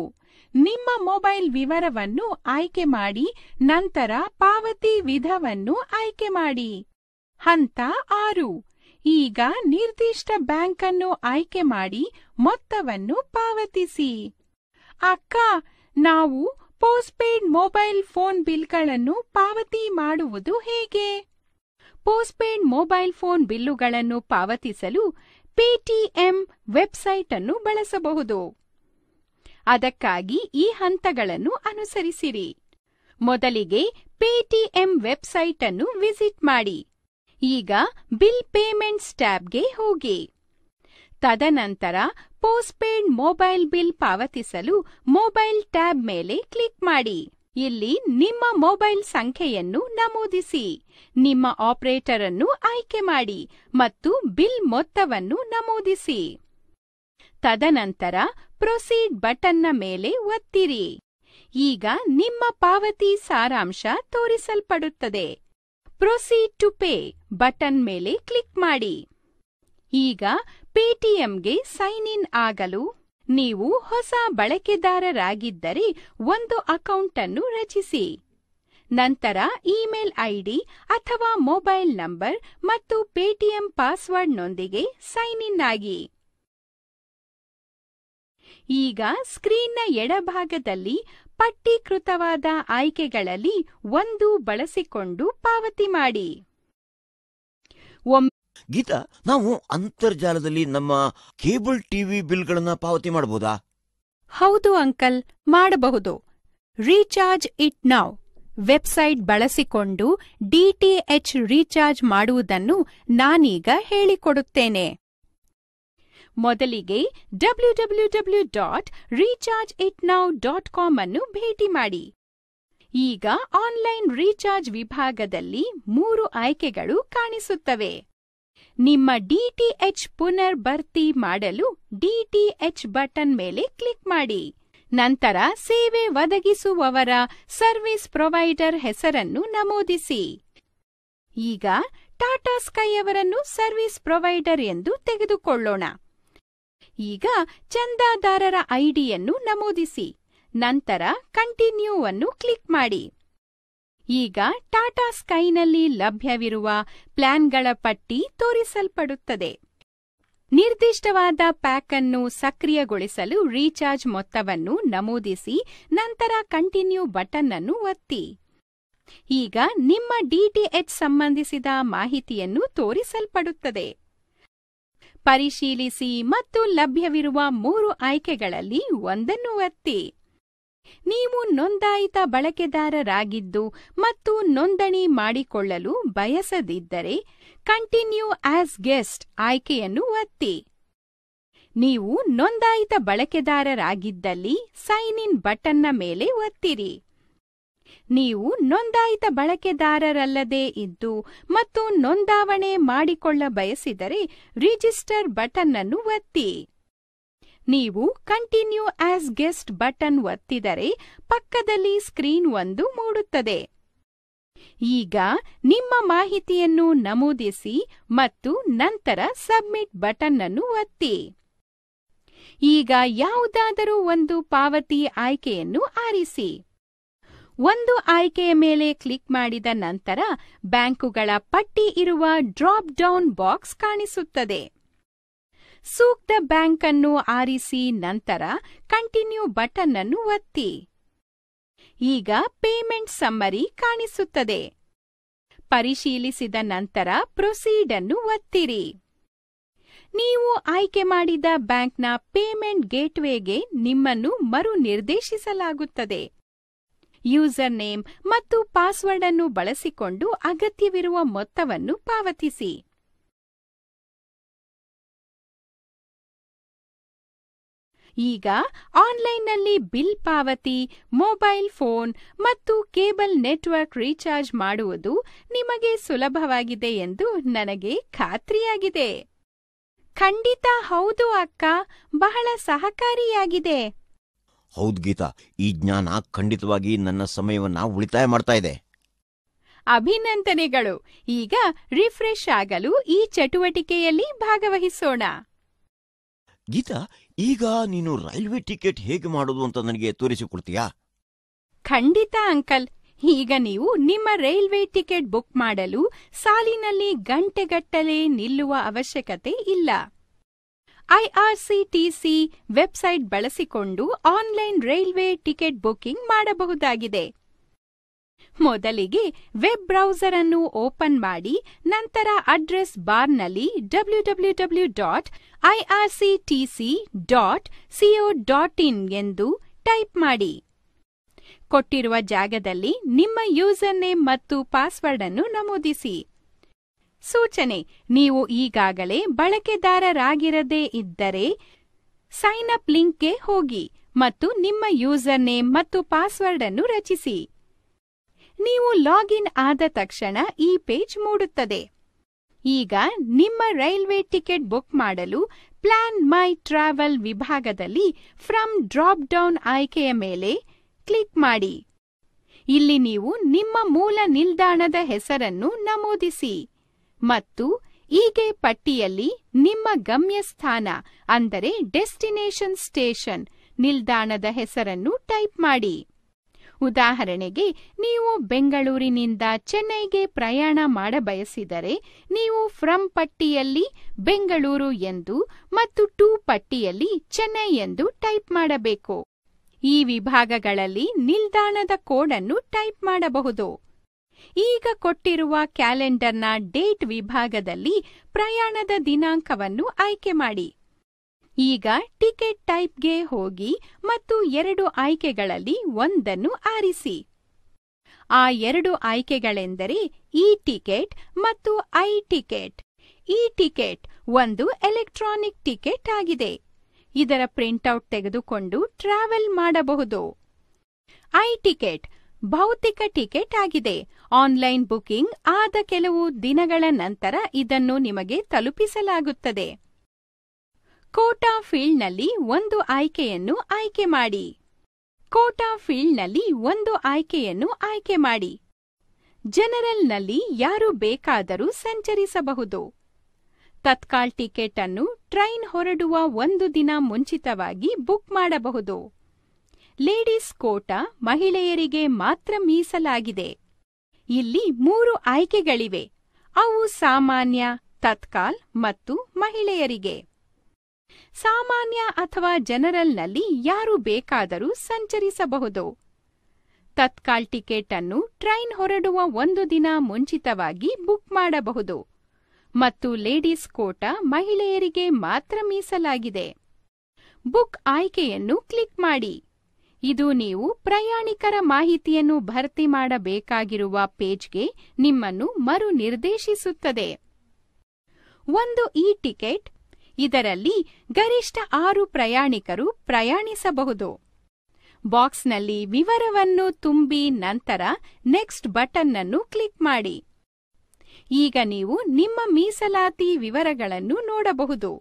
Speaker 2: ನಿಮ್ಮ ಮೊಬೈಲ್ ವಿವರವನ್ನು ಆಯ್ಕೆ ಮಾಡಿ ನಂತರ ಪಾವತಿ ವಿಧವನ್ನು ಆಯ್ಕೆ ಮಾಡಿ ಹಂತ ಆರು ಈಗ ನಿರ್ದಿಷ್ಟ ಬ್ಯಾಂಕ್ ಅನ್ನು ಆಯ್ಕೆ ಮಾಡಿ ಮೊತ್ತವನ್ನು ಪಾವತಿಸಿ ಅಕ್ಕ ನಾವು ಪೋಸ್ಟ್ಪೇಡ್ ಮೊಬೈಲ್ ಫೋನ್ ಬಿಲ್ಗಳನ್ನು ಪಾವತಿ ಮಾಡುವುದು ಹೇಗೆ ಪೋಸ್ಟ್ಪೇಡ್ ಮೊಬೈಲ್ ಫೋನ್ ಬಿಲ್ಲುಗಳನ್ನು ಪಾವತಿಸಲು ಪೇಟಿಎಂ ವೆಬ್ಸೈಟ್ ಅನ್ನು ಬಳಸಬಹುದು ಅದಕ್ಕಾಗಿ ಈ ಹಂತಗಳನ್ನು ಅನುಸರಿಸಿರಿ ಮೊದಲಿಗೆ ಪೇಟಿಎಂ ವೆಬ್ಸೈಟ್ ಅನ್ನು ವಿಸಿಟ್ ಮಾಡಿ ಈಗ ಬಿಲ್ ಪೇಮೆಂಟ್ಸ್ ಟ್ಯಾಬ್ಗೆ ಹೋಗಿ ತದನಂತರ ಪೇಯ್ಡ್ ಮೊಬೈಲ್ ಬಿಲ್ ಪಾವತಿಸಲು ಮೊಬೈಲ್ ಟ್ಯಾಬ್ ಮೇಲೆ ಕ್ಲಿಕ್ ಮಾಡಿ ಇಲ್ಲಿ ನಿಮ್ಮ ಮೊಬೈಲ್ ಸಂಖ್ಯೆಯನ್ನು ನಮೂದಿಸಿ ನಿಮ್ಮ ಆಪರೇಟರ್ ಅನ್ನು ಆಯ್ಕೆ ಮಾಡಿ ಮತ್ತು ಬಿಲ್ ಮೊತ್ತವನ್ನು ನಮೂದಿಸಿ ತದನಂತರ ಪ್ರೊಸೀಡ್ ಬಟನ್ನ ಮೇಲೆ ಒತ್ತಿರಿ ಈಗ ನಿಮ್ಮ ಪಾವತಿ ಸಾರಾಂಶ ತೋರಿಸಲ್ಪಡುತ್ತದೆ ಪ್ರೊಸೀಡ್ ಟು ಪೇ ಬಟನ್ ಮೇಲೆ ಕ್ಲಿಕ್ ಮಾಡಿ ಈಗ ಪೇಟಿಎಂಗೆ ಸೈನ್ ಇನ್ ಆಗಲು ನೀವು ಹೊಸ ಬಳಕೆದಾರರಾಗಿದ್ದರೆ ಒಂದು ಅಕೌಂಟ್ ಅನ್ನು ರಚಿಸಿ ನಂತರ ಇಮೇಲ್ ಐಡಿ ಅಥವಾ ಮೊಬೈಲ್ ನಂಬರ್ ಮತ್ತು ಪೇಟಿಎಂ ಪಾಸ್ವರ್ಡ್ನೊಂದಿಗೆ ಸೈನ್ ಇನ್ ಆಗಿ ಈಗ ಸ್ಕ್ರೀನ್ನ ಎಡಭಾಗದಲ್ಲಿ ಪಟ್ಟಿಕೃತವಾದ ಆಯ್ಕೆಗಳಲ್ಲಿ ಒಂದು ಬಳಸಿಕೊಂಡು ಪಾವತಿ ಮಾಡಿ
Speaker 1: ಗೀತಾ ನಾವು ಅಂತರ್ಜಾಲದಲ್ಲಿ ನಮ್ಮ ಕೇಬಲ್ ಟಿವಿ ಬಿಲ್ಗಳನ್ನ ಪಾವತಿ ಮಾಡಬಹುದಾ
Speaker 2: ಹೌದು ಅಂಕಲ್ ಮಾಡಬಹುದು ರೀಚಾರ್ಜ್ ಇಟ್ ನೌ ವೆಬ್ಸೈಟ್ ಬಳಸಿಕೊಂಡು ಡಿಟಿಎಚ್ ರೀಚಾರ್ಜ್ ಮಾಡುವುದನ್ನು ನಾನೀಗ ಹೇಳಿಕೊಡುತ್ತೇನೆ ಮೊದಲಿಗೆ W W W dot recharge it now dot com ಅನ್ನು ಭೇಟಿ ಮಾಡಿ ಈಗ ಆನ್ಲೈನ್ ರೀಚಾರ್ಜ್ ವಿಭಾಗದಲ್ಲಿ ಮೂರು ಆಯ್ಕೆಗಳು ಕಾಣಿಸುತ್ತವೆ ನಿಮ್ಮ ಡಿಟಿಎಚ್ ಪುನರ್ ಭರ್ತಿ ಮಾಡಲು ಡಿಟಿಎಚ್ ಬಟನ್ ಮೇಲೆ ಕ್ಲಿಕ್ ಮಾಡಿ ನಂತರ ಸೇವೆ ಒದಗಿಸುವವರ ಸರ್ವಿಸ್ ಪ್ರೊವೈಡರ್ ಹೆಸರನ್ನು ನಮೂದಿಸಿ ಈಗ ಟಾಟಾ ಸ್ಕೈ ಅವರನ್ನು ಸರ್ವಿಸ್ ಪ್ರೊವೈಡರ್ ಎಂದು ತೆಗೆದುಕೊಳ್ಳೋಣ ಈಗ ಚಂದಾದಾರರ ಐಡಿಯನ್ನು ನಮೂದಿಸಿ ನಂತರ ಕಂಟಿನ್ಯೂ ಅನ್ನು ಕ್ಲಿಕ್ ಮಾಡಿ ಈಗ ಟಾಟಾ ಸ್ಕೈನಲ್ಲಿ ಲಭ್ಯವಿರುವ ಪ್ಲಾನ್ಗಳ ಪಟ್ಟಿ ತೋರಿಸಲ್ಪಡುತ್ತದೆ ನಿರ್ದಿಷ್ಟವಾದ ಪ್ಯಾಕ್ ಅನ್ನು ಸಕ್ರಿಯಗೊಳಿಸಲು ರೀಚಾರ್ಜ್ ಮೊತ್ತವನ್ನು ನಮೂದಿಸಿ ನಂತರ ಕಂಟಿನ್ಯೂ ಬಟನ್ ಅನ್ನು ಒತ್ತಿ ಈಗ ನಿಮ್ಮ ಡಿಟಿಎಚ್ ಸಂಬಂಧಿಸಿದ ಮಾಹಿತಿಯನ್ನು ತೋರಿಸಲ್ಪಡುತ್ತದೆ ಪರಿಶೀಲಿಸಿ ಮತ್ತು ಲಭ್ಯವಿರುವ ಮೂರು ಆಯ್ಕೆಗಳಲ್ಲಿ ಒಂದನ್ನು ಒತ್ತಿ ನೀವು ನೋಂದಾಯಿತ ಬಳಕೆದಾರರಾಗಿದ್ದು ಮತ್ತು ನೋಂದಣಿ ಮಾಡಿಕೊಳ್ಳಲು ಬಯಸದಿದ್ದರೆ ಕಂಟಿನ್ಯೂ ಆಸ್ ಗೆಸ್ಟ್ ಆಯ್ಕೆಯನ್ನು ಒತ್ತಿ ನೀವು ನೋಂದಾಯಿತ ಬಳಕೆದಾರರಾಗಿದ್ದಲ್ಲಿ ಸೈನ್ ಇನ್ ಬಟನ್ನ ಮೇಲೆ ಒತ್ತಿರಿ ನೀವು ನೋಂದಾಯಿತ ಬಳಕೆದಾರರಲ್ಲದೇ ಇದ್ದು ಮತ್ತು ನೋಂದಾವಣೆ ಮಾಡಿಕೊಳ್ಳ ಬಯಸಿದರೆ ರಿಜಿಸ್ಟರ್ ಬಟನ್ ಅನ್ನು ಒತ್ತಿ ನೀವು ಕಂಟಿನ್ಯೂ ಆಸ್ ಗೆಸ್ಟ್ ಬಟನ್ ಒತ್ತಿದರೆ ಪಕ್ಕದಲ್ಲಿ ಸ್ಕ್ರೀನ್ ಒಂದು ಮೂಡುತ್ತದೆ ಈಗ ನಿಮ್ಮ ಮಾಹಿತಿಯನ್ನು ನಮೂದಿಸಿ ಮತ್ತು ನಂತರ ಸಬ್ಮಿಟ್ ಬಟನ್ ಅನ್ನು ಒತ್ತಿ ಈಗ ಯಾವುದಾದರೂ ಒಂದು ಪಾವತಿ ಆಯ್ಕೆಯನ್ನು ಆರಿಸಿ ಒಂದು ಆಯ್ಕೆಯ ಮೇಲೆ ಕ್ಲಿಕ್ ಮಾಡಿದ ನಂತರ ಬ್ಯಾಂಕುಗಳ ಪಟ್ಟಿ ಇರುವ ಡ್ರಾಪ್ ಡೌನ್ ಬಾಕ್ಸ್ ಕಾಣಿಸುತ್ತದೆ ಸೂಕ್ತ ಬ್ಯಾಂಕ್ ಅನ್ನು ಆರಿಸಿ ನಂತರ ಕಂಟಿನ್ಯೂ ಬಟನ್ ಅನ್ನು ಒತ್ತಿ ಈಗ ಪೇಮೆಂಟ್ ಸಮ್ಮರಿ ಕಾಣಿಸುತ್ತದೆ ಪರಿಶೀಲಿಸಿದ ನಂತರ ಪ್ರೊಸೀಡ್ ಅನ್ನು ಒತ್ತಿರಿ ನೀವು ಆಯ್ಕೆ ಮಾಡಿದ ಬ್ಯಾಂಕ್ನ ಪೇಮೆಂಟ್ ಗೇಟ್ವೇಗೆ ನಿಮ್ಮನ್ನು ಮರು ನಿರ್ದೇಶಿಸಲಾಗುತ್ತದೆ ಯೂಸರ್ ನೇಮ್ ಮತ್ತು ಪಾಸ್ವರ್ಡ್ ಅನ್ನು ಬಳಸಿಕೊಂಡು ಅಗತ್ಯವಿರುವ ಮೊತ್ತವನ್ನು ಪಾವತಿಸಿ ಈಗ ಆನ್ಲೈನ್ನಲ್ಲಿ ಬಿಲ್ ಪಾವತಿ ಮೊಬೈಲ್ ಫೋನ್ ಮತ್ತು ಕೇಬಲ್ ನೆಟ್ವರ್ಕ್ ರೀಚಾರ್ಜ್ ಮಾಡುವುದು ನಿಮಗೆ ಸುಲಭವಾಗಿದೆ ಎಂದು ನನಗೆ ಖಾತ್ರಿಯಾಗಿದೆ ಖಂಡಿತ ಹೌದು ಅಕ್ಕ ಬಹಳ ಸಹಕಾರಿಯಾಗಿದೆ
Speaker 1: ಹೌದ್ ಗೀತಾ ಈ ಜ್ಞಾನ ಖಂಡಿತವಾಗಿ ನನ್ನ ಸಮಯವನ್ನ ಉಳಿತಾಯ ಮಾಡ್ತಾ ಇದೆ
Speaker 2: ಅಭಿನಂದನೆಗಳು ಈಗ ರಿಫ್ರೆಶ್ ಆಗಲು ಈ ಚಟುವಟಿಕೆಯಲ್ಲಿ ಭಾಗವಹಿಸೋಣ
Speaker 1: ಗೀತಾ ಈಗ ನೀನು ರೈಲ್ವೆ ಟಿಕೆಟ್ ಹೇಗೆ ಮಾಡೋದು ಅಂತ ನನಗೆ ತೋರಿಸಿಕೊಡ್ತೀಯಾ
Speaker 2: ಖಂಡಿತ ಅಂಕಲ್ ಈಗ ನೀವು ನಿಮ್ಮ ರೈಲ್ವೆ ಟಿಕೆಟ್ ಬುಕ್ ಮಾಡಲು ಸಾಲಿನಲ್ಲಿ ಗಂಟೆಗಟ್ಟಲೆ ನಿಲ್ಲುವ ಅವಶ್ಯಕತೆ ಇಲ್ಲ ಐಆರ್ಸಿಟಿಸಿ ವೆಬ್ಸೈಟ್ ಬಳಸಿಕೊಂಡು ಆನ್ಲೈನ್ ರೈಲ್ವೆ ಟಿಕೆಟ್ ಬುಕಿಂಗ್ ಮಾಡಬಹುದಾಗಿದೆ ಮೊದಲಿಗೆ ವೆಬ್ ಬ್ರೌಸರ್ ಅನ್ನು ಓಪನ್ ಮಾಡಿ ನಂತರ ಅಡ್ರೆಸ್ ಬಾರ್ನಲ್ಲಿ W W W dot IRCTC dot CO dot in ಎಂದು ಟೈಪ್ ಮಾಡಿ ಕೊಟ್ಟಿರುವ ಜಾಗದಲ್ಲಿ ನಿಮ್ಮ ಯೂಸರ್ ನೇಮ್ ಮತ್ತು ಪಾಸ್ವರ್ಡ್ ಅನ್ನು ನಮೂದಿಸಿ ಸೂಚನೆ ನೀವು ಈಗಾಗಲೇ ಬಳಕೆದಾರರಾಗಿರದೇ ಇದ್ದರೆ ಸೈನ್ ಅಪ್ ಲಿಂಕ್ಗೆ ಹೋಗಿ ಮತ್ತು ನಿಮ್ಮ ಯೂಸರ್ ನೇಮ್ ಮತ್ತು ಪಾಸ್ವರ್ಡ್ ಅನ್ನು ರಚಿಸಿ ನೀವು ಲಾಗಿನ್ ಆದ ತಕ್ಷಣ ಈ ಪೇಜ್ ಮೂಡುತ್ತದೆ ಈಗ ನಿಮ್ಮ ರೈಲ್ವೆ ಟಿಕೆಟ್ ಬುಕ್ ಮಾಡಲು ಪ್ಲಾನ್ ಮೈ ಟ್ರಾವೆಲ್ ವಿಭಾಗದಲ್ಲಿ ಫ್ರಮ್ ಡ್ರಾಪ್ ಡೌನ್ ಆಯ್ಕೆಯ ಮೇಲೆ ಕ್ಲಿಕ್ ಮಾಡಿ ಇಲ್ಲಿ ನೀವು ನಿಮ್ಮ ಮೂಲ ನಿಲ್ದಾಣದ ಹೆಸರನ್ನು ನಮೂದಿಸಿ ಮತ್ತು ಈಗೆ ಪಟ್ಟಿಯಲ್ಲಿ ನಿಮ್ಮ ಗಮ್ಯಸ್ಥಾನ ಅಂದರೆ ಡೆಸ್ಟಿನೇಷನ್ ಸ್ಟೇಷನ್ ನಿಲ್ದಾಣದ ಹೆಸರನ್ನು ಟೈಪ್ ಮಾಡಿ ಉದಾಹರಣೆಗೆ ನೀವು ಬೆಂಗಳೂರಿನಿಂದ ಚೆನ್ನೈಗೆ ಪ್ರಯಾಣ ಮಾಡಬಯಸಿದರೆ ನೀವು ಫ್ರಮ್ ಪಟ್ಟಿಯಲ್ಲಿ ಬೆಂಗಳೂರು ಎಂದು ಮತ್ತು ಟೂ ಪಟ್ಟಿಯಲ್ಲಿ ಚೆನ್ನೈ ಎಂದು ಟೈಪ್ ಮಾಡಬೇಕು ಈ ವಿಭಾಗಗಳಲ್ಲಿ ನಿಲ್ದಾಣದ ಕೋಡ್ ಅನ್ನು ಟೈಪ್ ಮಾಡಬಹುದು ಈಗ ಕೊಟ್ಟಿರುವ ಕ್ಯಾಲೆಂಡರ್ನ ಡೇಟ್ ವಿಭಾಗದಲ್ಲಿ ಪ್ರಯಾಣದ ದಿನಾಂಕವನ್ನು ಆಯ್ಕೆ ಮಾಡಿ ಈಗ ಟಿಕೆಟ್ ಟೈಪ್ಗೆ ಹೋಗಿ ಮತ್ತು ಎರಡು ಆಯ್ಕೆಗಳಲ್ಲಿ ಒಂದನ್ನು ಆರಿಸಿ ಆ ಎರಡು ಆಯ್ಕೆಗಳೆಂದರೆ ಇ ಟಿಕೆಟ್ ಮತ್ತು ಐ ಟಿಕೆಟ್ ಇ ಟಿಕೆಟ್ ಒಂದು ಎಲೆಕ್ಟ್ರಾನಿಕ್ ಟಿಕೆಟ್ ಆಗಿದೆ ಇದರ ಪ್ರಿಂಟ್ಔಟ್ ತೆಗೆದುಕೊಂಡು ಟ್ರಾವೆಲ್ ಮಾಡಬಹುದು ಐ ಟಿಕೆಟ್ ಭೌತಿಕ ಟಿಕೆಟ್ ಆಗಿದೆ ಆನ್ಲೈನ್ ಬುಕಿಂಗ್ ಆದ ಕೆಲವು ದಿನಗಳ ನಂತರ ಇದನ್ನು ನಿಮಗೆ ತಲುಪಿಸಲಾಗುತ್ತದೆ ಕೋಟಾ ಫೀಲ್ಡ್ನಲ್ಲಿ ಒಂದು ಆಯ್ಕೆಯನ್ನು ಆಯ್ಕೆ ಮಾಡಿ ಕೋಟಾ ಫೀಲ್ಡ್ನಲ್ಲಿ ಒಂದು ಆಯ್ಕೆಯನ್ನು ಆಯ್ಕೆ ಮಾಡಿ ಜನರಲ್ನಲ್ಲಿ ಯಾರು ಬೇಕಾದರೂ ಸಂಚರಿಸಬಹುದು ತತ್ಕಾಲ್ ಟಿಕೆಟ್ ಅನ್ನು ಟ್ರೈನ್ ಹೊರಡುವ ಒಂದು ದಿನ ಮುಂಚಿತವಾಗಿ ಬುಕ್ ಮಾಡಬಹುದು ಲೇಡೀಸ್ ಕೋಟಾ ಮಹಿಳೆಯರಿಗೆ ಮಾತ್ರ ಮೀಸಲಾಗಿದೆ ಇಲ್ಲಿ ಮೂರು ಆಯ್ಕೆಗಳಿವೆ ಅವು ಸಾಮಾನ್ಯ ತತ್ಕಾಲ್ ಮತ್ತು ಮಹಿಳೆಯರಿಗೆ ಸಾಮಾನ್ಯ ಅಥವಾ ಜನರಲ್ನಲ್ಲಿ ಯಾರು ಬೇಕಾದರೂ ಸಂಚರಿಸಬಹುದು ತತ್ಕಾಲ್ ಟಿಕೆಟ್ ಅನ್ನು ಟ್ರೈನ್ ಹೊರಡುವ ಒಂದು ದಿನ ಮುಂಚಿತವಾಗಿ ಬುಕ್ ಮಾಡಬಹುದು ಮತ್ತು ಲೇಡೀಸ್ ಕೋಟ ಮಹಿಳೆಯರಿಗೆ ಮಾತ್ರ ಮೀಸಲಾಗಿದೆ ಬುಕ್ ಆಯ್ಕೆಯನ್ನು ಕ್ಲಿಕ್ ಮಾಡಿ ಇದು ನೀವು ಪ್ರಯಾಣಿಕರ ಮಾಹಿತಿಯನ್ನು ಭರ್ತಿ ಮಾಡಬೇಕಾಗಿರುವ ಪೇಜ್ಗೆ ನಿಮ್ಮನ್ನು ಮರು ನಿರ್ದೇಶಿಸುತ್ತದೆ ಒಂದು ಇ ಟಿಕೆಟ್ ಇದರಲ್ಲಿ ಗರಿಷ್ಠ ಆರು ಪ್ರಯಾಣಿಕರು ಪ್ರಯಾಣಿಸಬಹುದು ಬಾಕ್ಸ್ನಲ್ಲಿ ವಿವರವನ್ನು ತುಂಬಿ ನಂತರ ನೆಕ್ಸ್ಟ್ ಬಟನ್ ಅನ್ನು ಕ್ಲಿಕ್ ಮಾಡಿ ಈಗ ನೀವು ನಿಮ್ಮ ಮೀಸಲಾತಿ ವಿವರಗಳನ್ನು ನೋಡಬಹುದು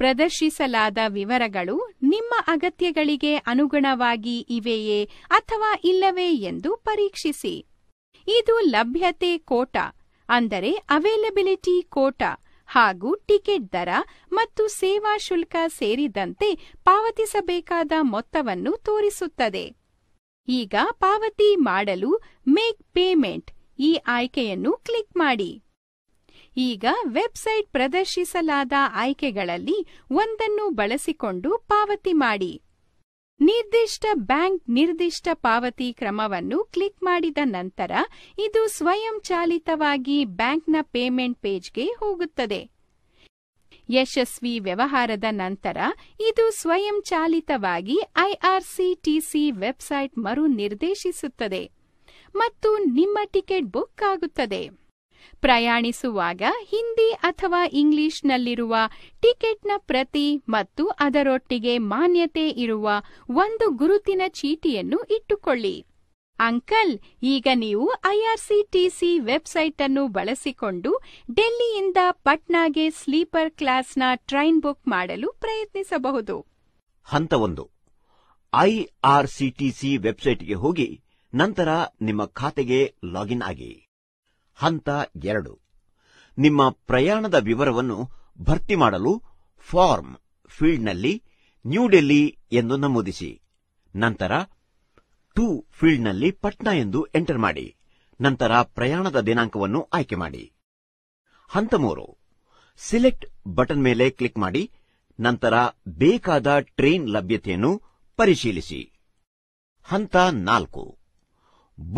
Speaker 2: ಪ್ರದರ್ಶಿಸಲಾದ ವಿವರಗಳು ನಿಮ್ಮ ಅಗತ್ಯಗಳಿಗೆ ಅನುಗುಣವಾಗಿ ಇವೆಯೇ ಅಥವಾ ಇಲ್ಲವೇ ಎಂದು ಪರೀಕ್ಷಿಸಿ ಇದು ಲಭ್ಯತೆ ಕೋಟ ಅಂದರೆ ಅವೈಲಬಿಲಿಟಿ ಕೋಟ ಹಾಗೂ ಟಿಕೆಟ್ ದರ ಮತ್ತು ಸೇವಾ ಶುಲ್ಕ ಸೇರಿದಂತೆ ಪಾವತಿಸಬೇಕಾದ ಮೊತ್ತವನ್ನು ತೋರಿಸುತ್ತದೆ ಈಗ ಪಾವತಿ ಮಾಡಲು ಮೇಕ್ ಪೇಮೆಂಟ್ ಈ ಆಯ್ಕೆಯನ್ನು ಕ್ಲಿಕ್ ಮಾಡಿ ಈಗ ವೆಬ್ಸೈಟ್ ಪ್ರದರ್ಶಿಸಲಾದ ಆಯ್ಕೆಗಳಲ್ಲಿ ಒಂದನ್ನು ಬಳಸಿಕೊಂಡು ಪಾವತಿ ಮಾಡಿ ನಿರ್ದಿಷ್ಟ ಬ್ಯಾಂಕ್ ನಿರ್ದಿಷ್ಟ ಪಾವತಿ ಕ್ರಮವನ್ನು ಕ್ಲಿಕ್ ಮಾಡಿದ ನಂತರ ಇದು ಸ್ವಯಂಚಾಲಿತವಾಗಿ ಬ್ಯಾಂಕ್ನ ಪೇಮೆಂಟ್ ಪೇಜ್ಗೆ ಹೋಗುತ್ತದೆ ಯಶಸ್ವಿ ವ್ಯವಹಾರದ ನಂತರ ಇದು ಸ್ವಯಂಚಾಲಿತವಾಗಿ ಐಆರ್ಸಿಟಿಸಿ ವೆಬ್ಸೈಟ್ ಮರು ನಿರ್ದೇಶಿಸುತ್ತದೆ ಮತ್ತು ನಿಮ್ಮ ಟಿಕೆಟ್ ಬುಕ್ ಆಗುತ್ತದೆ ಪ್ರಯಾಣಿಸುವಾಗ ಹಿಂದಿ ಅಥವಾ ಇಂಗ್ಲಿಷ್ನಲ್ಲಿರುವ ಟಿಕೆಟ್ನ ಪ್ರತಿ ಮತ್ತು ಅದರೊಟ್ಟಿಗೆ ಮಾನ್ಯತೆ ಇರುವ ಒಂದು ಗುರುತಿನ ಚೀಟಿಯನ್ನು ಇಟ್ಟುಕೊಳ್ಳಿ ಅಂಕಲ್ ಈಗ ನೀವು ಐಆರ್ಸಿಟಿಸಿ ವೆಬ್ಸೈಟ್ ಅನ್ನು ಬಳಸಿಕೊಂಡು ಡೆಲ್ಲಿಯಿಂದ ಪಟ್ನಾಗೆ ಸ್ಲೀಪರ್ ಕ್ಲಾಸ್ನ ಟ್ರೈನ್ ಬುಕ್ ಮಾಡಲು ಪ್ರಯತ್ನಿಸಬಹುದು
Speaker 1: ಹಂತ ಒಂದು ಐಆರ್ಸಿಟಿಸಿ ವೆಬ್ಸೈಟ್ಗೆ ಹೋಗಿ ನಂತರ ನಿಮ್ಮ ಖಾತೆಗೆ ಲಾಗಿನ್ ಆಗಿ ಹಂತ ಎರಡು ನಿಮ್ಮ ಪ್ರಯಾಣದ ವಿವರವನ್ನು ಭರ್ತಿ ಮಾಡಲು ಫಾರ್ಮ್ ಫೀಲ್ಡ್ನಲ್ಲಿ ನ್ಯೂಡೆಲ್ಲಿ ಡೆಲ್ಲಿ ಎಂದು ನಮೂದಿಸಿ ನಂತರ ಟು ಫೀಲ್ಡ್ನಲ್ಲಿ ಪಟ್ನಾ ಎಂದು ಎಂಟರ್ ಮಾಡಿ ನಂತರ ಪ್ರಯಾಣದ ದಿನಾಂಕವನ್ನು ಆಯ್ಕೆ ಮಾಡಿ ಹಂತ ಮೂರು ಸಿಲೆಕ್ಟ್ ಬಟನ್ ಮೇಲೆ ಕ್ಲಿಕ್ ಮಾಡಿ ನಂತರ ಬೇಕಾದ ಟ್ರೈನ್ ಲಭ್ಯತೆಯನ್ನು ಪರಿಶೀಲಿಸಿ ಹಂತ ನಾಲ್ಕು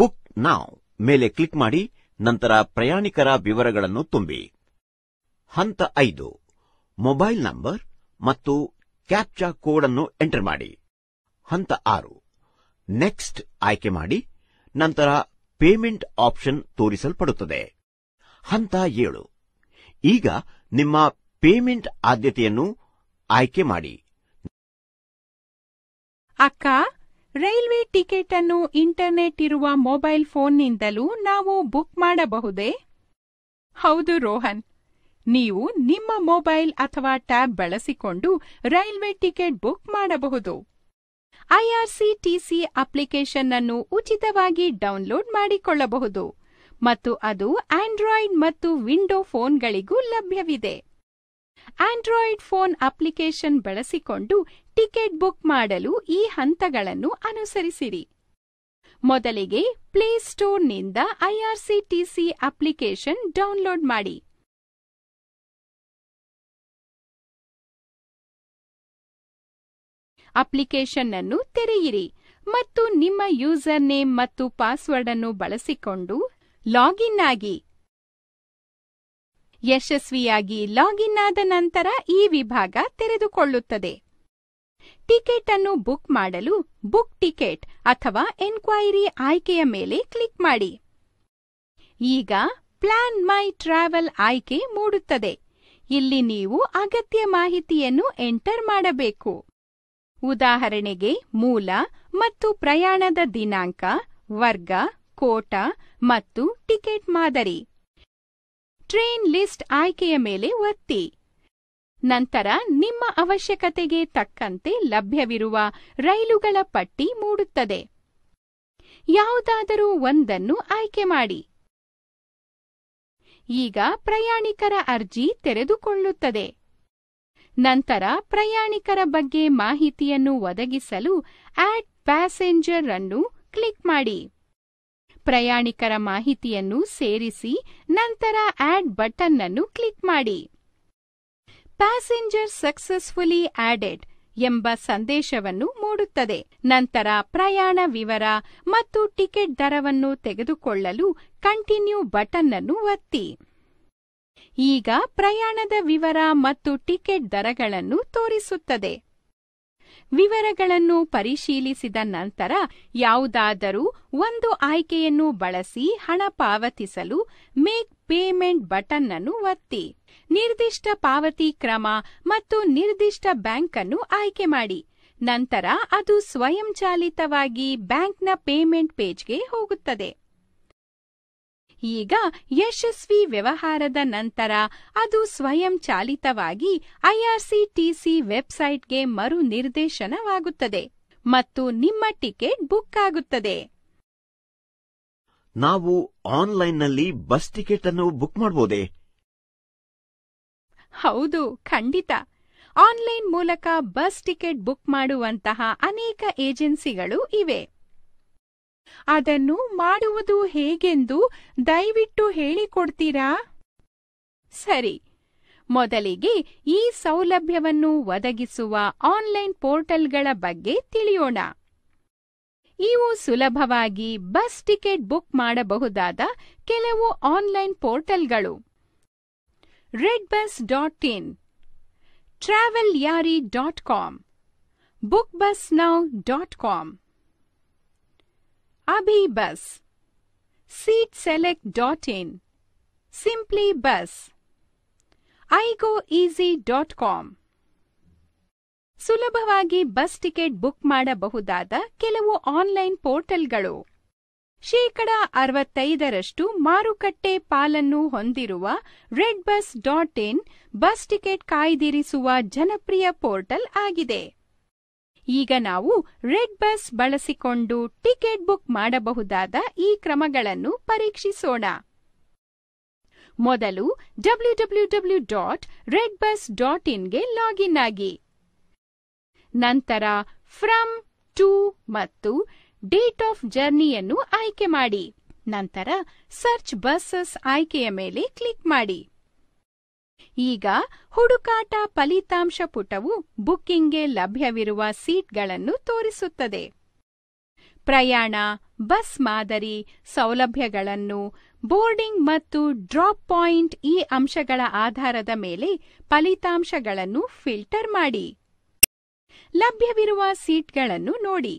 Speaker 1: ಬುಕ್ ನಾವ್ ಮೇಲೆ ಕ್ಲಿಕ್ ಮಾಡಿ ನಂತರ ಪ್ರಯಾಣಿಕರ ವಿವರಗಳನ್ನು ತುಂಬಿ ಹಂತ ಐದು ಮೊಬೈಲ್ ನಂಬರ್ ಮತ್ತು ಕ್ಯಾಪ್ಚಾ ಕೋಡ್ ಅನ್ನು ಎಂಟರ್ ಮಾಡಿ ಹಂತ ಆರು ನೆಕ್ಸ್ಟ್ ಆಯ್ಕೆ ಮಾಡಿ ನಂತರ ಪೇಮೆಂಟ್ ಆಪ್ಷನ್ ತೋರಿಸಲ್ಪಡುತ್ತದೆ ಹಂತ ಏಳು ಈಗ ನಿಮ್ಮ ಪೇಮೆಂಟ್ ಆದ್ಯತೆಯನ್ನು ಆಯ್ಕೆ ಮಾಡಿ
Speaker 2: ಅಕ್ಕ ರೈಲ್ವೆ ಟಿಕೆಟ್ ಅನ್ನು ಇಂಟರ್ನೆಟ್ ಇರುವ ಮೊಬೈಲ್ ಫೋನ್ನಿಂದಲೂ ನಾವು ಬುಕ್ ಮಾಡಬಹುದೇ ಹೌದು ರೋಹನ್ ನೀವು ನಿಮ್ಮ ಮೊಬೈಲ್ ಅಥವಾ ಟ್ಯಾಬ್ ಬಳಸಿಕೊಂಡು ರೈಲ್ವೆ ಟಿಕೆಟ್ ಬುಕ್ ಮಾಡಬಹುದು ಐಆರ್ಸಿಟಿಸಿ ಅಪ್ಲಿಕೇಶನ್ ಅನ್ನು ಉಚಿತವಾಗಿ ಡೌನ್ಲೋಡ್ ಮಾಡಿಕೊಳ್ಳಬಹುದು ಮತ್ತು ಅದು ಆಂಡ್ರಾಯ್ಡ್ ಮತ್ತು ವಿಂಡೋ ಫೋನ್ಗಳಿಗೂ ಲಭ್ಯವಿದೆ ಆಂಡ್ರಾಯ್ಡ್ ಫೋನ್ ಅಪ್ಲಿಕೇಶನ್ ಬಳಸಿಕೊಂಡು ಟಿಕೆಟ್ ಬುಕ್ ಮಾಡಲು ಈ ಹಂತಗಳನ್ನು ಅನುಸರಿಸಿರಿ ಮೊದಲಿಗೆ ಪ್ಲೇಸ್ಟೋರ್ನಿಂದ ಐಆರ್ಸಿಟಿಸಿ ಅಪ್ಲಿಕೇಶನ್ ಡೌನ್ಲೋಡ್ ಮಾಡಿ ಅಪ್ಲಿಕೇಶನ್ ಅನ್ನು ತೆರೆಯಿರಿ ಮತ್ತು ನಿಮ್ಮ ಯೂಸರ್ ನೇಮ್ ಮತ್ತು ಪಾಸ್ವರ್ಡ್ ಅನ್ನು ಬಳಸಿಕೊಂಡು ಲಾಗಿನ್ ಆಗಿ ಯಶಸ್ವಿಯಾಗಿ ಲಾಗಿನ್ ಆದ ನಂತರ ಈ ವಿಭಾಗ ತೆರೆದುಕೊಳ್ಳುತ್ತದೆ ಟಿಕೆಟ್ ಅನ್ನು ಬುಕ್ ಮಾಡಲು ಬುಕ್ ಟಿಕೆಟ್ ಅಥವಾ ಎನ್ಕ್ವೈರಿ ಆಯ್ಕೆಯ ಮೇಲೆ ಕ್ಲಿಕ್ ಮಾಡಿ ಈಗ ಪ್ಲಾನ್ ಮೈ ಟ್ರಾವೆಲ್ ಆಯ್ಕೆ ಮೂಡುತ್ತದೆ ಇಲ್ಲಿ ನೀವು ಅಗತ್ಯ ಮಾಹಿತಿಯನ್ನು ಎಂಟರ್ ಮಾಡಬೇಕು ಉದಾಹರಣೆಗೆ ಮೂಲ ಮತ್ತು ಪ್ರಯಾಣದ ದಿನಾಂಕ ವರ್ಗ ಕೋಟ ಮತ್ತು ಟಿಕೆಟ್ ಮಾದರಿ ಟ್ರೈನ್ ಲಿಸ್ಟ್ ಆಯ್ಕೆಯ ಮೇಲೆ ಒತ್ತಿ ನಂತರ ನಿಮ್ಮ ಅವಶ್ಯಕತೆಗೆ ತಕ್ಕಂತೆ ಲಭ್ಯವಿರುವ ರೈಲುಗಳ ಪಟ್ಟಿ ಮೂಡುತ್ತದೆ ಯಾವುದಾದರೂ ಒಂದನ್ನು ಆಯ್ಕೆ ಮಾಡಿ ಈಗ ಪ್ರಯಾಣಿಕರ ಅರ್ಜಿ ತೆರೆದುಕೊಳ್ಳುತ್ತದೆ ನಂತರ ಪ್ರಯಾಣಿಕರ ಬಗ್ಗೆ ಮಾಹಿತಿಯನ್ನು ಒದಗಿಸಲು ಆಡ್ ಪ್ಯಾಸೆಂಜರ್ ಅನ್ನು ಕ್ಲಿಕ್ ಮಾಡಿ ಪ್ರಯಾಣಿಕರ ಮಾಹಿತಿಯನ್ನು ಸೇರಿಸಿ ನಂತರ ಆಡ್ ಬಟನ್ ಅನ್ನು ಕ್ಲಿಕ್ ಮಾಡಿ ಪ್ಯಾಸೆಂಜರ್ ಸಕ್ಸಸ್ಫುಲಿ ಆಡೆಡ್ ಎಂಬ ಸಂದೇಶವನ್ನು ಮೂಡುತ್ತದೆ ನಂತರ ಪ್ರಯಾಣ ವಿವರ ಮತ್ತು ಟಿಕೆಟ್ ದರವನ್ನು ತೆಗೆದುಕೊಳ್ಳಲು ಕಂಟಿನ್ಯೂ ಬಟನ್ ಅನ್ನು ಒತ್ತಿ ಈಗ ಪ್ರಯಾಣದ ವಿವರ ಮತ್ತು ಟಿಕೆಟ್ ದರಗಳನ್ನು ತೋರಿಸುತ್ತದೆ ವಿವರಗಳನ್ನು ಪರಿಶೀಲಿಸಿದ ನಂತರ ಯಾವುದಾದರೂ ಒಂದು ಆಯ್ಕೆಯನ್ನು ಬಳಸಿ ಹಣ ಪಾವತಿಸಲು ಮೇಕ್ ಪೇಮೆಂಟ್ ಬಟನ್ ಅನ್ನು ಒತ್ತಿ ನಿರ್ದಿಷ್ಟ ಪಾವತಿ ಕ್ರಮ ಮತ್ತು ನಿರ್ದಿಷ್ಟ ಬ್ಯಾಂಕ್ ಅನ್ನು ಆಯ್ಕೆ ಮಾಡಿ ನಂತರ ಅದು ಸ್ವಯಂಚಾಲಿತವಾಗಿ ಬ್ಯಾಂಕ್ನ ಪೇಮೆಂಟ್ ಪೇಜ್ಗೆ ಹೋಗುತ್ತದೆ ಈಗ ಯಶಸ್ವಿ ವ್ಯವಹಾರದ ನಂತರ ಅದು ಸ್ವಯಂ ಚಾಲಿತವಾಗಿ ಐಆರ್ಸಿಟಿಸಿ ವೆಬ್ಸೈಟ್ಗೆ ಮರು ನಿರ್ದೇಶನವಾಗುತ್ತದೆ ಮತ್ತು ನಿಮ್ಮ ಟಿಕೆಟ್ ಬುಕ್ ಆಗುತ್ತದೆ
Speaker 1: ನಾವು ಆನ್ಲೈನ್ನಲ್ಲಿ ಬಸ್ ಟಿಕೆಟ್ ಅನ್ನು ಬುಕ್ ಮಾಡಬಹುದೇ
Speaker 2: ಹೌದು ಖಂಡಿತ ಆನ್ಲೈನ್ ಮೂಲಕ ಬಸ್ ಟಿಕೆಟ್ ಬುಕ್ ಮಾಡುವಂತಹ ಅನೇಕ ಏಜೆನ್ಸಿಗಳು ಇವೆ ಅದನ್ನು ಮಾಡುವುದು ಹೇಗೆಂದು ದಯವಿಟ್ಟು ಹೇಳಿಕೊಡ್ತೀರಾ ಸರಿ ಮೊದಲಿಗೆ ಈ ಸೌಲಭ್ಯವನ್ನು ಒದಗಿಸುವ ಆನ್ಲೈನ್ ಪೋರ್ಟಲ್ಗಳ ಬಗ್ಗೆ ತಿಳಿಯೋಣ ಇವು ಸುಲಭವಾಗಿ ಬಸ್ ಟಿಕೆಟ್ ಬುಕ್ ಮಾಡಬಹುದಾದ ಕೆಲವು ಆನ್ಲೈನ್ ಪೋರ್ಟಲ್ಗಳು red bus dot in travelyaari dot com book bus now dot com seat select dot in simply bus igoeasy dot iGoEasy.com ಸುಲಭವಾಗಿ ಬಸ್ ಟಿಕೆಟ್ ಬುಕ್ ಮಾಡಬಹುದಾದ ಕೆಲವು ಆನ್ಲೈನ್ ಪೋರ್ಟಲ್ಗಳು ಶೇಕಡ ಅರವತ್ತೈದರಷ್ಟು ಮಾರುಕಟ್ಟೆ ಪಾಲನ್ನು ಹೊಂದಿರುವ red bus dot in bus ticket ಕಾಯ್ದಿರಿಸುವ ಜನಪ್ರಿಯ portal ಆಗಿದೆ ಈಗ ನಾವು ರೆಡ್ ಬಸ್ ಬಳಸಿಕೊಂಡು ಟಿಕೆಟ್ ಬುಕ್ ಮಾಡಬಹುದಾದ ಈ ಕ್ರಮಗಳನ್ನು ಪರೀಕ್ಷಿಸೋಣ ಮೊದಲು W W W dot red bus dot ಇನ್ಗೆ ಲಾಗಿನ್ ಆಗಿ ನಂತರ ಫ್ರಮ್ ಟು ಮತ್ತು ಡೇಟ್ ಆಫ್ ಜರ್ನಿಯನ್ನು ಆಯ್ಕೆ ಮಾಡಿ ನಂತರ ಸರ್ಚ್ ಬಸ್ಸಸ್ ಆಯ್ಕೆಯ ಮೇಲೆ ಕ್ಲಿಕ್ ಮಾಡಿ ಈಗ ಹುಡುಕಾಟ ಫಲಿತಾಂಶ ಪುಟವು ಬುಕ್ಕಿಂಗ್ಗೆ ಲಭ್ಯವಿರುವ ಸೀಟ್ಗಳನ್ನು ತೋರಿಸುತ್ತದೆ ಪ್ರಯಾಣ ಬಸ್ ಮಾದರಿ ಸೌಲಭ್ಯಗಳನ್ನು ಬೋರ್ಡಿಂಗ್ ಮತ್ತು ಡ್ರಾಪ್ ಪಾಯಿಂಟ್ ಈ ಅಂಶಗಳ ಆಧಾರದ ಮೇಲೆ ಫಲಿತಾಂಶಗಳನ್ನು ಫಿಲ್ಟರ್ ಮಾಡಿ ಲಭ್ಯವಿರುವ ಸೀಟ್ಗಳನ್ನು ನೋಡಿ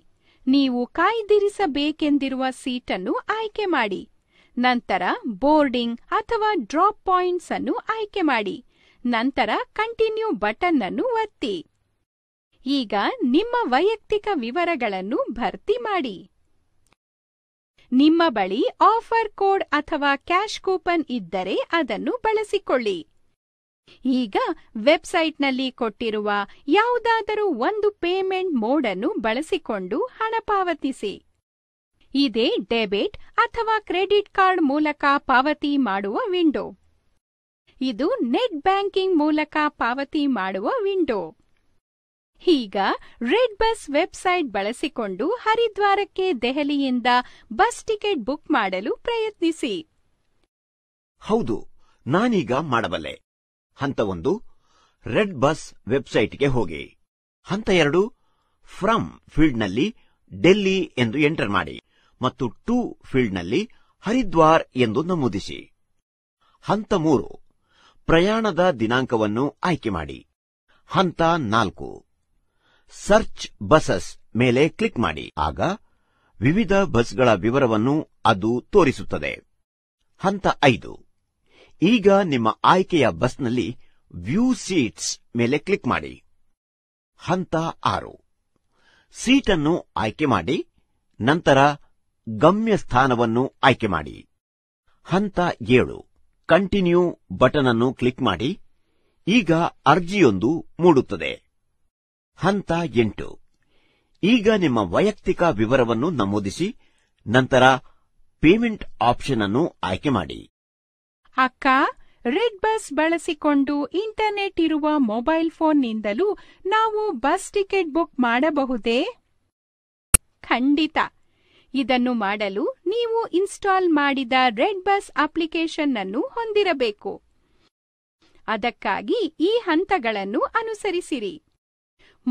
Speaker 2: ನೀವು ಕಾಯ್ದಿರಿಸಬೇಕೆಂದಿರುವ ಸೀಟನ್ನು ಆಯ್ಕೆ ಮಾಡಿ ನಂತರ ಬೋರ್ಡಿಂಗ್ ಅಥವಾ ಡ್ರಾಪ್ ಪಾಯಿಂಟ್ಸ್ ಅನ್ನು ಆಯ್ಕೆ ಮಾಡಿ ನಂತರ ಕಂಟಿನ್ಯೂ ಬಟನ್ ಅನ್ನು ಒತ್ತಿ ಈಗ ನಿಮ್ಮ ವೈಯಕ್ತಿಕ ವಿವರಗಳನ್ನು ಭರ್ತಿ ಮಾಡಿ ನಿಮ್ಮ ಬಳಿ ಆಫರ್ ಕೋಡ್ ಅಥವಾ ಕ್ಯಾಶ್ ಕೂಪನ್ ಇದ್ದರೆ ಅದನ್ನು ಬಳಸಿಕೊಳ್ಳಿ ಈಗ ವೆಬ್ಸೈಟ್ನಲ್ಲಿ ಕೊಟ್ಟಿರುವ ಯಾವುದಾದರೂ ಒಂದು ಪೇಮೆಂಟ್ ಮೋಡ್ ಅನ್ನು ಬಳಸಿಕೊಂಡು ಹಣ ಪಾವತಿಸಿ ಇದೇ ಡೆಬಿಟ್ ಅಥವಾ ಕ್ರೆಡಿಟ್ ಕಾರ್ಡ್ ಮೂಲಕ ಪಾವತಿ ಮಾಡುವ ವಿಂಡೋ ಇದು ನೆಟ್ ಬ್ಯಾಂಕಿಂಗ್ ಮೂಲಕ ಪಾವತಿ ಮಾಡುವ ವಿಂಡೋ ಈಗ ರೆಡ್ ಬಸ್ ವೆಬ್ಸೈಟ್ ಬಳಸಿಕೊಂಡು ಹರಿದ್ವಾರಕ್ಕೆ ದೆಹಲಿಯಿಂದ ಬಸ್ ಟಿಕೆಟ್ ಬುಕ್ ಮಾಡಲು ಪ್ರಯತ್ನಿಸಿ
Speaker 1: ಹೌದು ನಾನೀಗ ಮಾಡಬಲ್ಲೆ ಹಂತ ಒಂದು ರೆಡ್ ಬಸ್ ವೆಬ್ಸೈಟ್ಗೆ ಹೋಗಿ ಹಂತ ಎರಡು ಫ್ರಮ್ ಫೀಲ್ಡ್ನಲ್ಲಿ ಡೆಲ್ಲಿ ಎಂದು ಎಂಟರ್ ಮಾಡಿ ಮತ್ತು ಟು ಫೀಲ್ಡ್ನಲ್ಲಿ ಹರಿದ್ವಾರ್ ಎಂದು ನಮೂದಿಸಿ ಹಂತ ಮೂರು ಪ್ರಯಾಣದ ದಿನಾಂಕವನ್ನು ಆಯ್ಕೆ ಮಾಡಿ ಹಂತ ನಾಲ್ಕು ಸರ್ಚ್ ಬಸಸ್ ಮೇಲೆ ಕ್ಲಿಕ್ ಮಾಡಿ ಆಗ ವಿವಿಧ ಬಸ್ಗಳ ವಿವರವನ್ನು ಅದು ತೋರಿಸುತ್ತದೆ ಹಂತ ಐದು ಈಗ ನಿಮ್ಮ ಆಯ್ಕೆಯ ಬಸ್ನಲ್ಲಿ ವ್ಯೂ ಸೀಟ್ಸ್ ಮೇಲೆ ಕ್ಲಿಕ್ ಮಾಡಿ ಹಂತ ಆರು ಸೀಟನ್ನು ಆಯ್ಕೆ ಮಾಡಿ ನಂತರ ಗಮ್ಯ ಸ್ಥಾನವನ್ನು ಆಯ್ಕೆ ಮಾಡಿ ಹಂತ ಏಳು ಕಂಟಿನ್ಯೂ ಬಟನ್ ಅನ್ನು ಕ್ಲಿಕ್ ಮಾಡಿ ಈಗ ಅರ್ಜಿಯೊಂದು ಮೂಡುತ್ತದೆ ಹಂತ ಎಂಟು ಈಗ ನಿಮ್ಮ ವೈಯಕ್ತಿಕ ವಿವರವನ್ನು ನಮೂದಿಸಿ ನಂತರ ಪೇಮೆಂಟ್ ಆಪ್ಷನ್ ಅನ್ನು ಆಯ್ಕೆ ಮಾಡಿ
Speaker 2: ಅಕ್ಕ ರೆಡ್ ಬಸ್ ಬಳಸಿಕೊಂಡು ಇಂಟರ್ನೆಟ್ ಇರುವ ಮೊಬೈಲ್ ಫೋನ್ನಿಂದಲೂ ನಾವು ಬಸ್ ಟಿಕೆಟ್ ಬುಕ್ ಮಾಡಬಹುದೇ ಖಂಡಿತ ಇದನ್ನು ಮಾಡಲು ನೀವು ಇನ್ಸ್ಟಾಲ್ ಮಾಡಿದ ರೆಡ್ ಬಸ್ ಅಪ್ಲಿಕೇಶನ್ ಅನ್ನು ಹೊಂದಿರಬೇಕು ಅದಕ್ಕಾಗಿ ಈ ಹಂತಗಳನ್ನು ಅನುಸರಿಸಿರಿ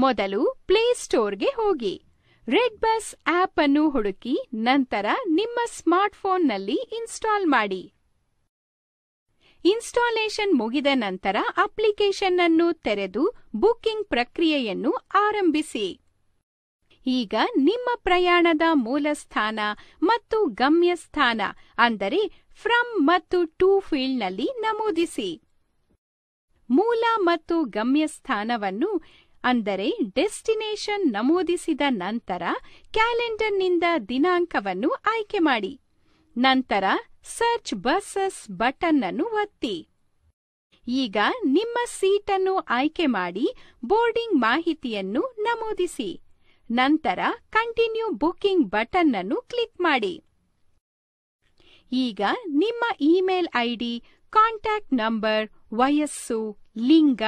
Speaker 2: ಮೊದಲು ಪ್ಲೇಸ್ಟೋರ್ಗೆ ಹೋಗಿ ರೆಡ್ ಬಸ್ ಆಪ್ ಅನ್ನು ಹುಡುಕಿ ನಂತರ ನಿಮ್ಮ ಸ್ಮಾರ್ಟ್ಫೋನ್ನಲ್ಲಿ ಇನ್ಸ್ಟಾಲ್ ಮಾಡಿ ಇನ್ಸ್ಟಾಲೇಷನ್ ಮುಗಿದ ನಂತರ ಅಪ್ಲಿಕೇಶನ್ ಅನ್ನು ತೆರೆದು ಬುಕ್ಕಿಂಗ್ ಪ್ರಕ್ರಿಯೆಯನ್ನು ಆರಂಭಿಸಿ ಈಗ ನಿಮ್ಮ ಪ್ರಯಾಣದ ಮೂಲ ಸ್ಥಾನ ಮತ್ತು ಗಮ್ಯಸ್ಥಾನ ಅಂದರೆ ಫ್ರಮ್ ಮತ್ತು ಟು ಫೀಲ್ಡ್ನಲ್ಲಿ ನಮೂದಿಸಿ ಮೂಲ ಮತ್ತು ಗಮ್ಯಸ್ಥಾನವನ್ನು ಅಂದರೆ ಡೆಸ್ಟಿನೇಷನ್ ನಮೂದಿಸಿದ ನಂತರ ಕ್ಯಾಲೆಂಡರ್ನಿಂದ ದಿನಾಂಕವನ್ನು ಆಯ್ಕೆ ಮಾಡಿ ನಂತರ ಸರ್ಚ್ ಬಸ್ಸಸ್ ಬಟನ್ ಅನ್ನು ಒತ್ತಿ ಈಗ ನಿಮ್ಮ ಸೀಟನ್ನು ಆಯ್ಕೆ ಮಾಡಿ ಬೋರ್ಡಿಂಗ್ ಮಾಹಿತಿಯನ್ನು ನಮೂದಿಸಿ ನಂತರ ಕಂಟಿನ್ಯೂ ಬುಕಿಂಗ್ ಬಟನ್ ಅನ್ನು ಕ್ಲಿಕ್ ಮಾಡಿ ಈಗ ನಿಮ್ಮ ಇಮೇಲ್ ಐಡಿ ಕಾಂಟ್ಯಾಕ್ಟ್ ನಂಬರ್ ವಯಸ್ಸು ಲಿಂಗ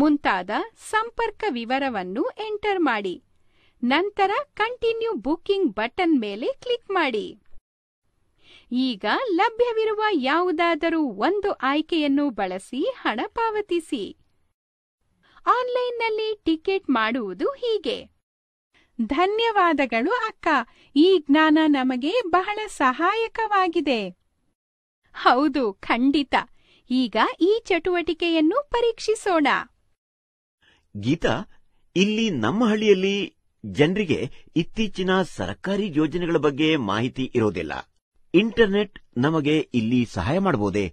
Speaker 2: ಮುಂತಾದ ಸಂಪರ್ಕ ವಿವರವನ್ನು ಎಂಟರ್ ಮಾಡಿ ನಂತರ ಕಂಟಿನ್ಯೂ ಬುಕಿಂಗ್ ಬಟನ್ ಮೇಲೆ ಕ್ಲಿಕ್ ಮಾಡಿ ಈಗ ಲಭ್ಯವಿರುವ ಯಾವುದಾದರೂ ಒಂದು ಆಯ್ಕೆಯನ್ನು ಬಳಸಿ ಹಣ ಪಾವತಿಸಿ ಆನ್ಲೈನ್ನಲ್ಲಿ ಟಿಕೆಟ್ ಮಾಡುವುದು ಹೀಗೆ ಧನ್ಯವಾದಗಳು ಅಕ್ಕ ಈ ಜ್ಞಾನ ನಮಗೆ ಬಹಳ ಸಹಾಯಕವಾಗಿದೆ ಹೌದು ಖಂಡಿತ ಈಗ ಈ ಚಟುವಟಿಕೆಯನ್ನು ಪರೀಕ್ಷಿಸೋಣ
Speaker 1: ಗೀತಾ ಇಲ್ಲಿ ನಮ್ಮ ಹಳ್ಳಿಯಲ್ಲಿ ಜನರಿಗೆ ಇತ್ತೀಚಿನ ಸರ್ಕಾರಿ ಯೋಜನೆಗಳ ಬಗ್ಗೆ ಮಾಹಿತಿ ಇರೋದಿಲ್ಲ ಇಂಟರ್ನೆಟ್ ನಮಗೆ ಇಲ್ಲಿ ಸಹಾಯ ಮಾಡಬಹುದೇ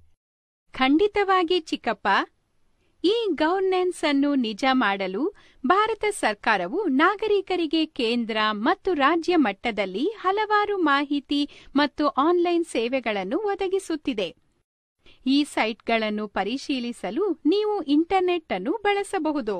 Speaker 2: ಖಂಡಿತವಾಗಿ ಚಿಕ್ಕಪ್ಪ ಈ ಗವರ್ನೆನ್ಸ್ ಅನ್ನು ನಿಜ ಮಾಡಲು ಭಾರತ ಸರ್ಕಾರವು ನಾಗರಿಕರಿಗೆ ಕೇಂದ್ರ ಮತ್ತು ರಾಜ್ಯ ಮಟ್ಟದಲ್ಲಿ ಹಲವಾರು ಮಾಹಿತಿ ಮತ್ತು ಆನ್ಲೈನ್ ಸೇವೆಗಳನ್ನು ಒದಗಿಸುತ್ತಿದೆ ಈ ಸೈಟ್ಗಳನ್ನು ಪರಿಶೀಲಿಸಲು ನೀವು ಇಂಟರ್ನೆಟ್ ಅನ್ನು ಬಳಸಬಹುದು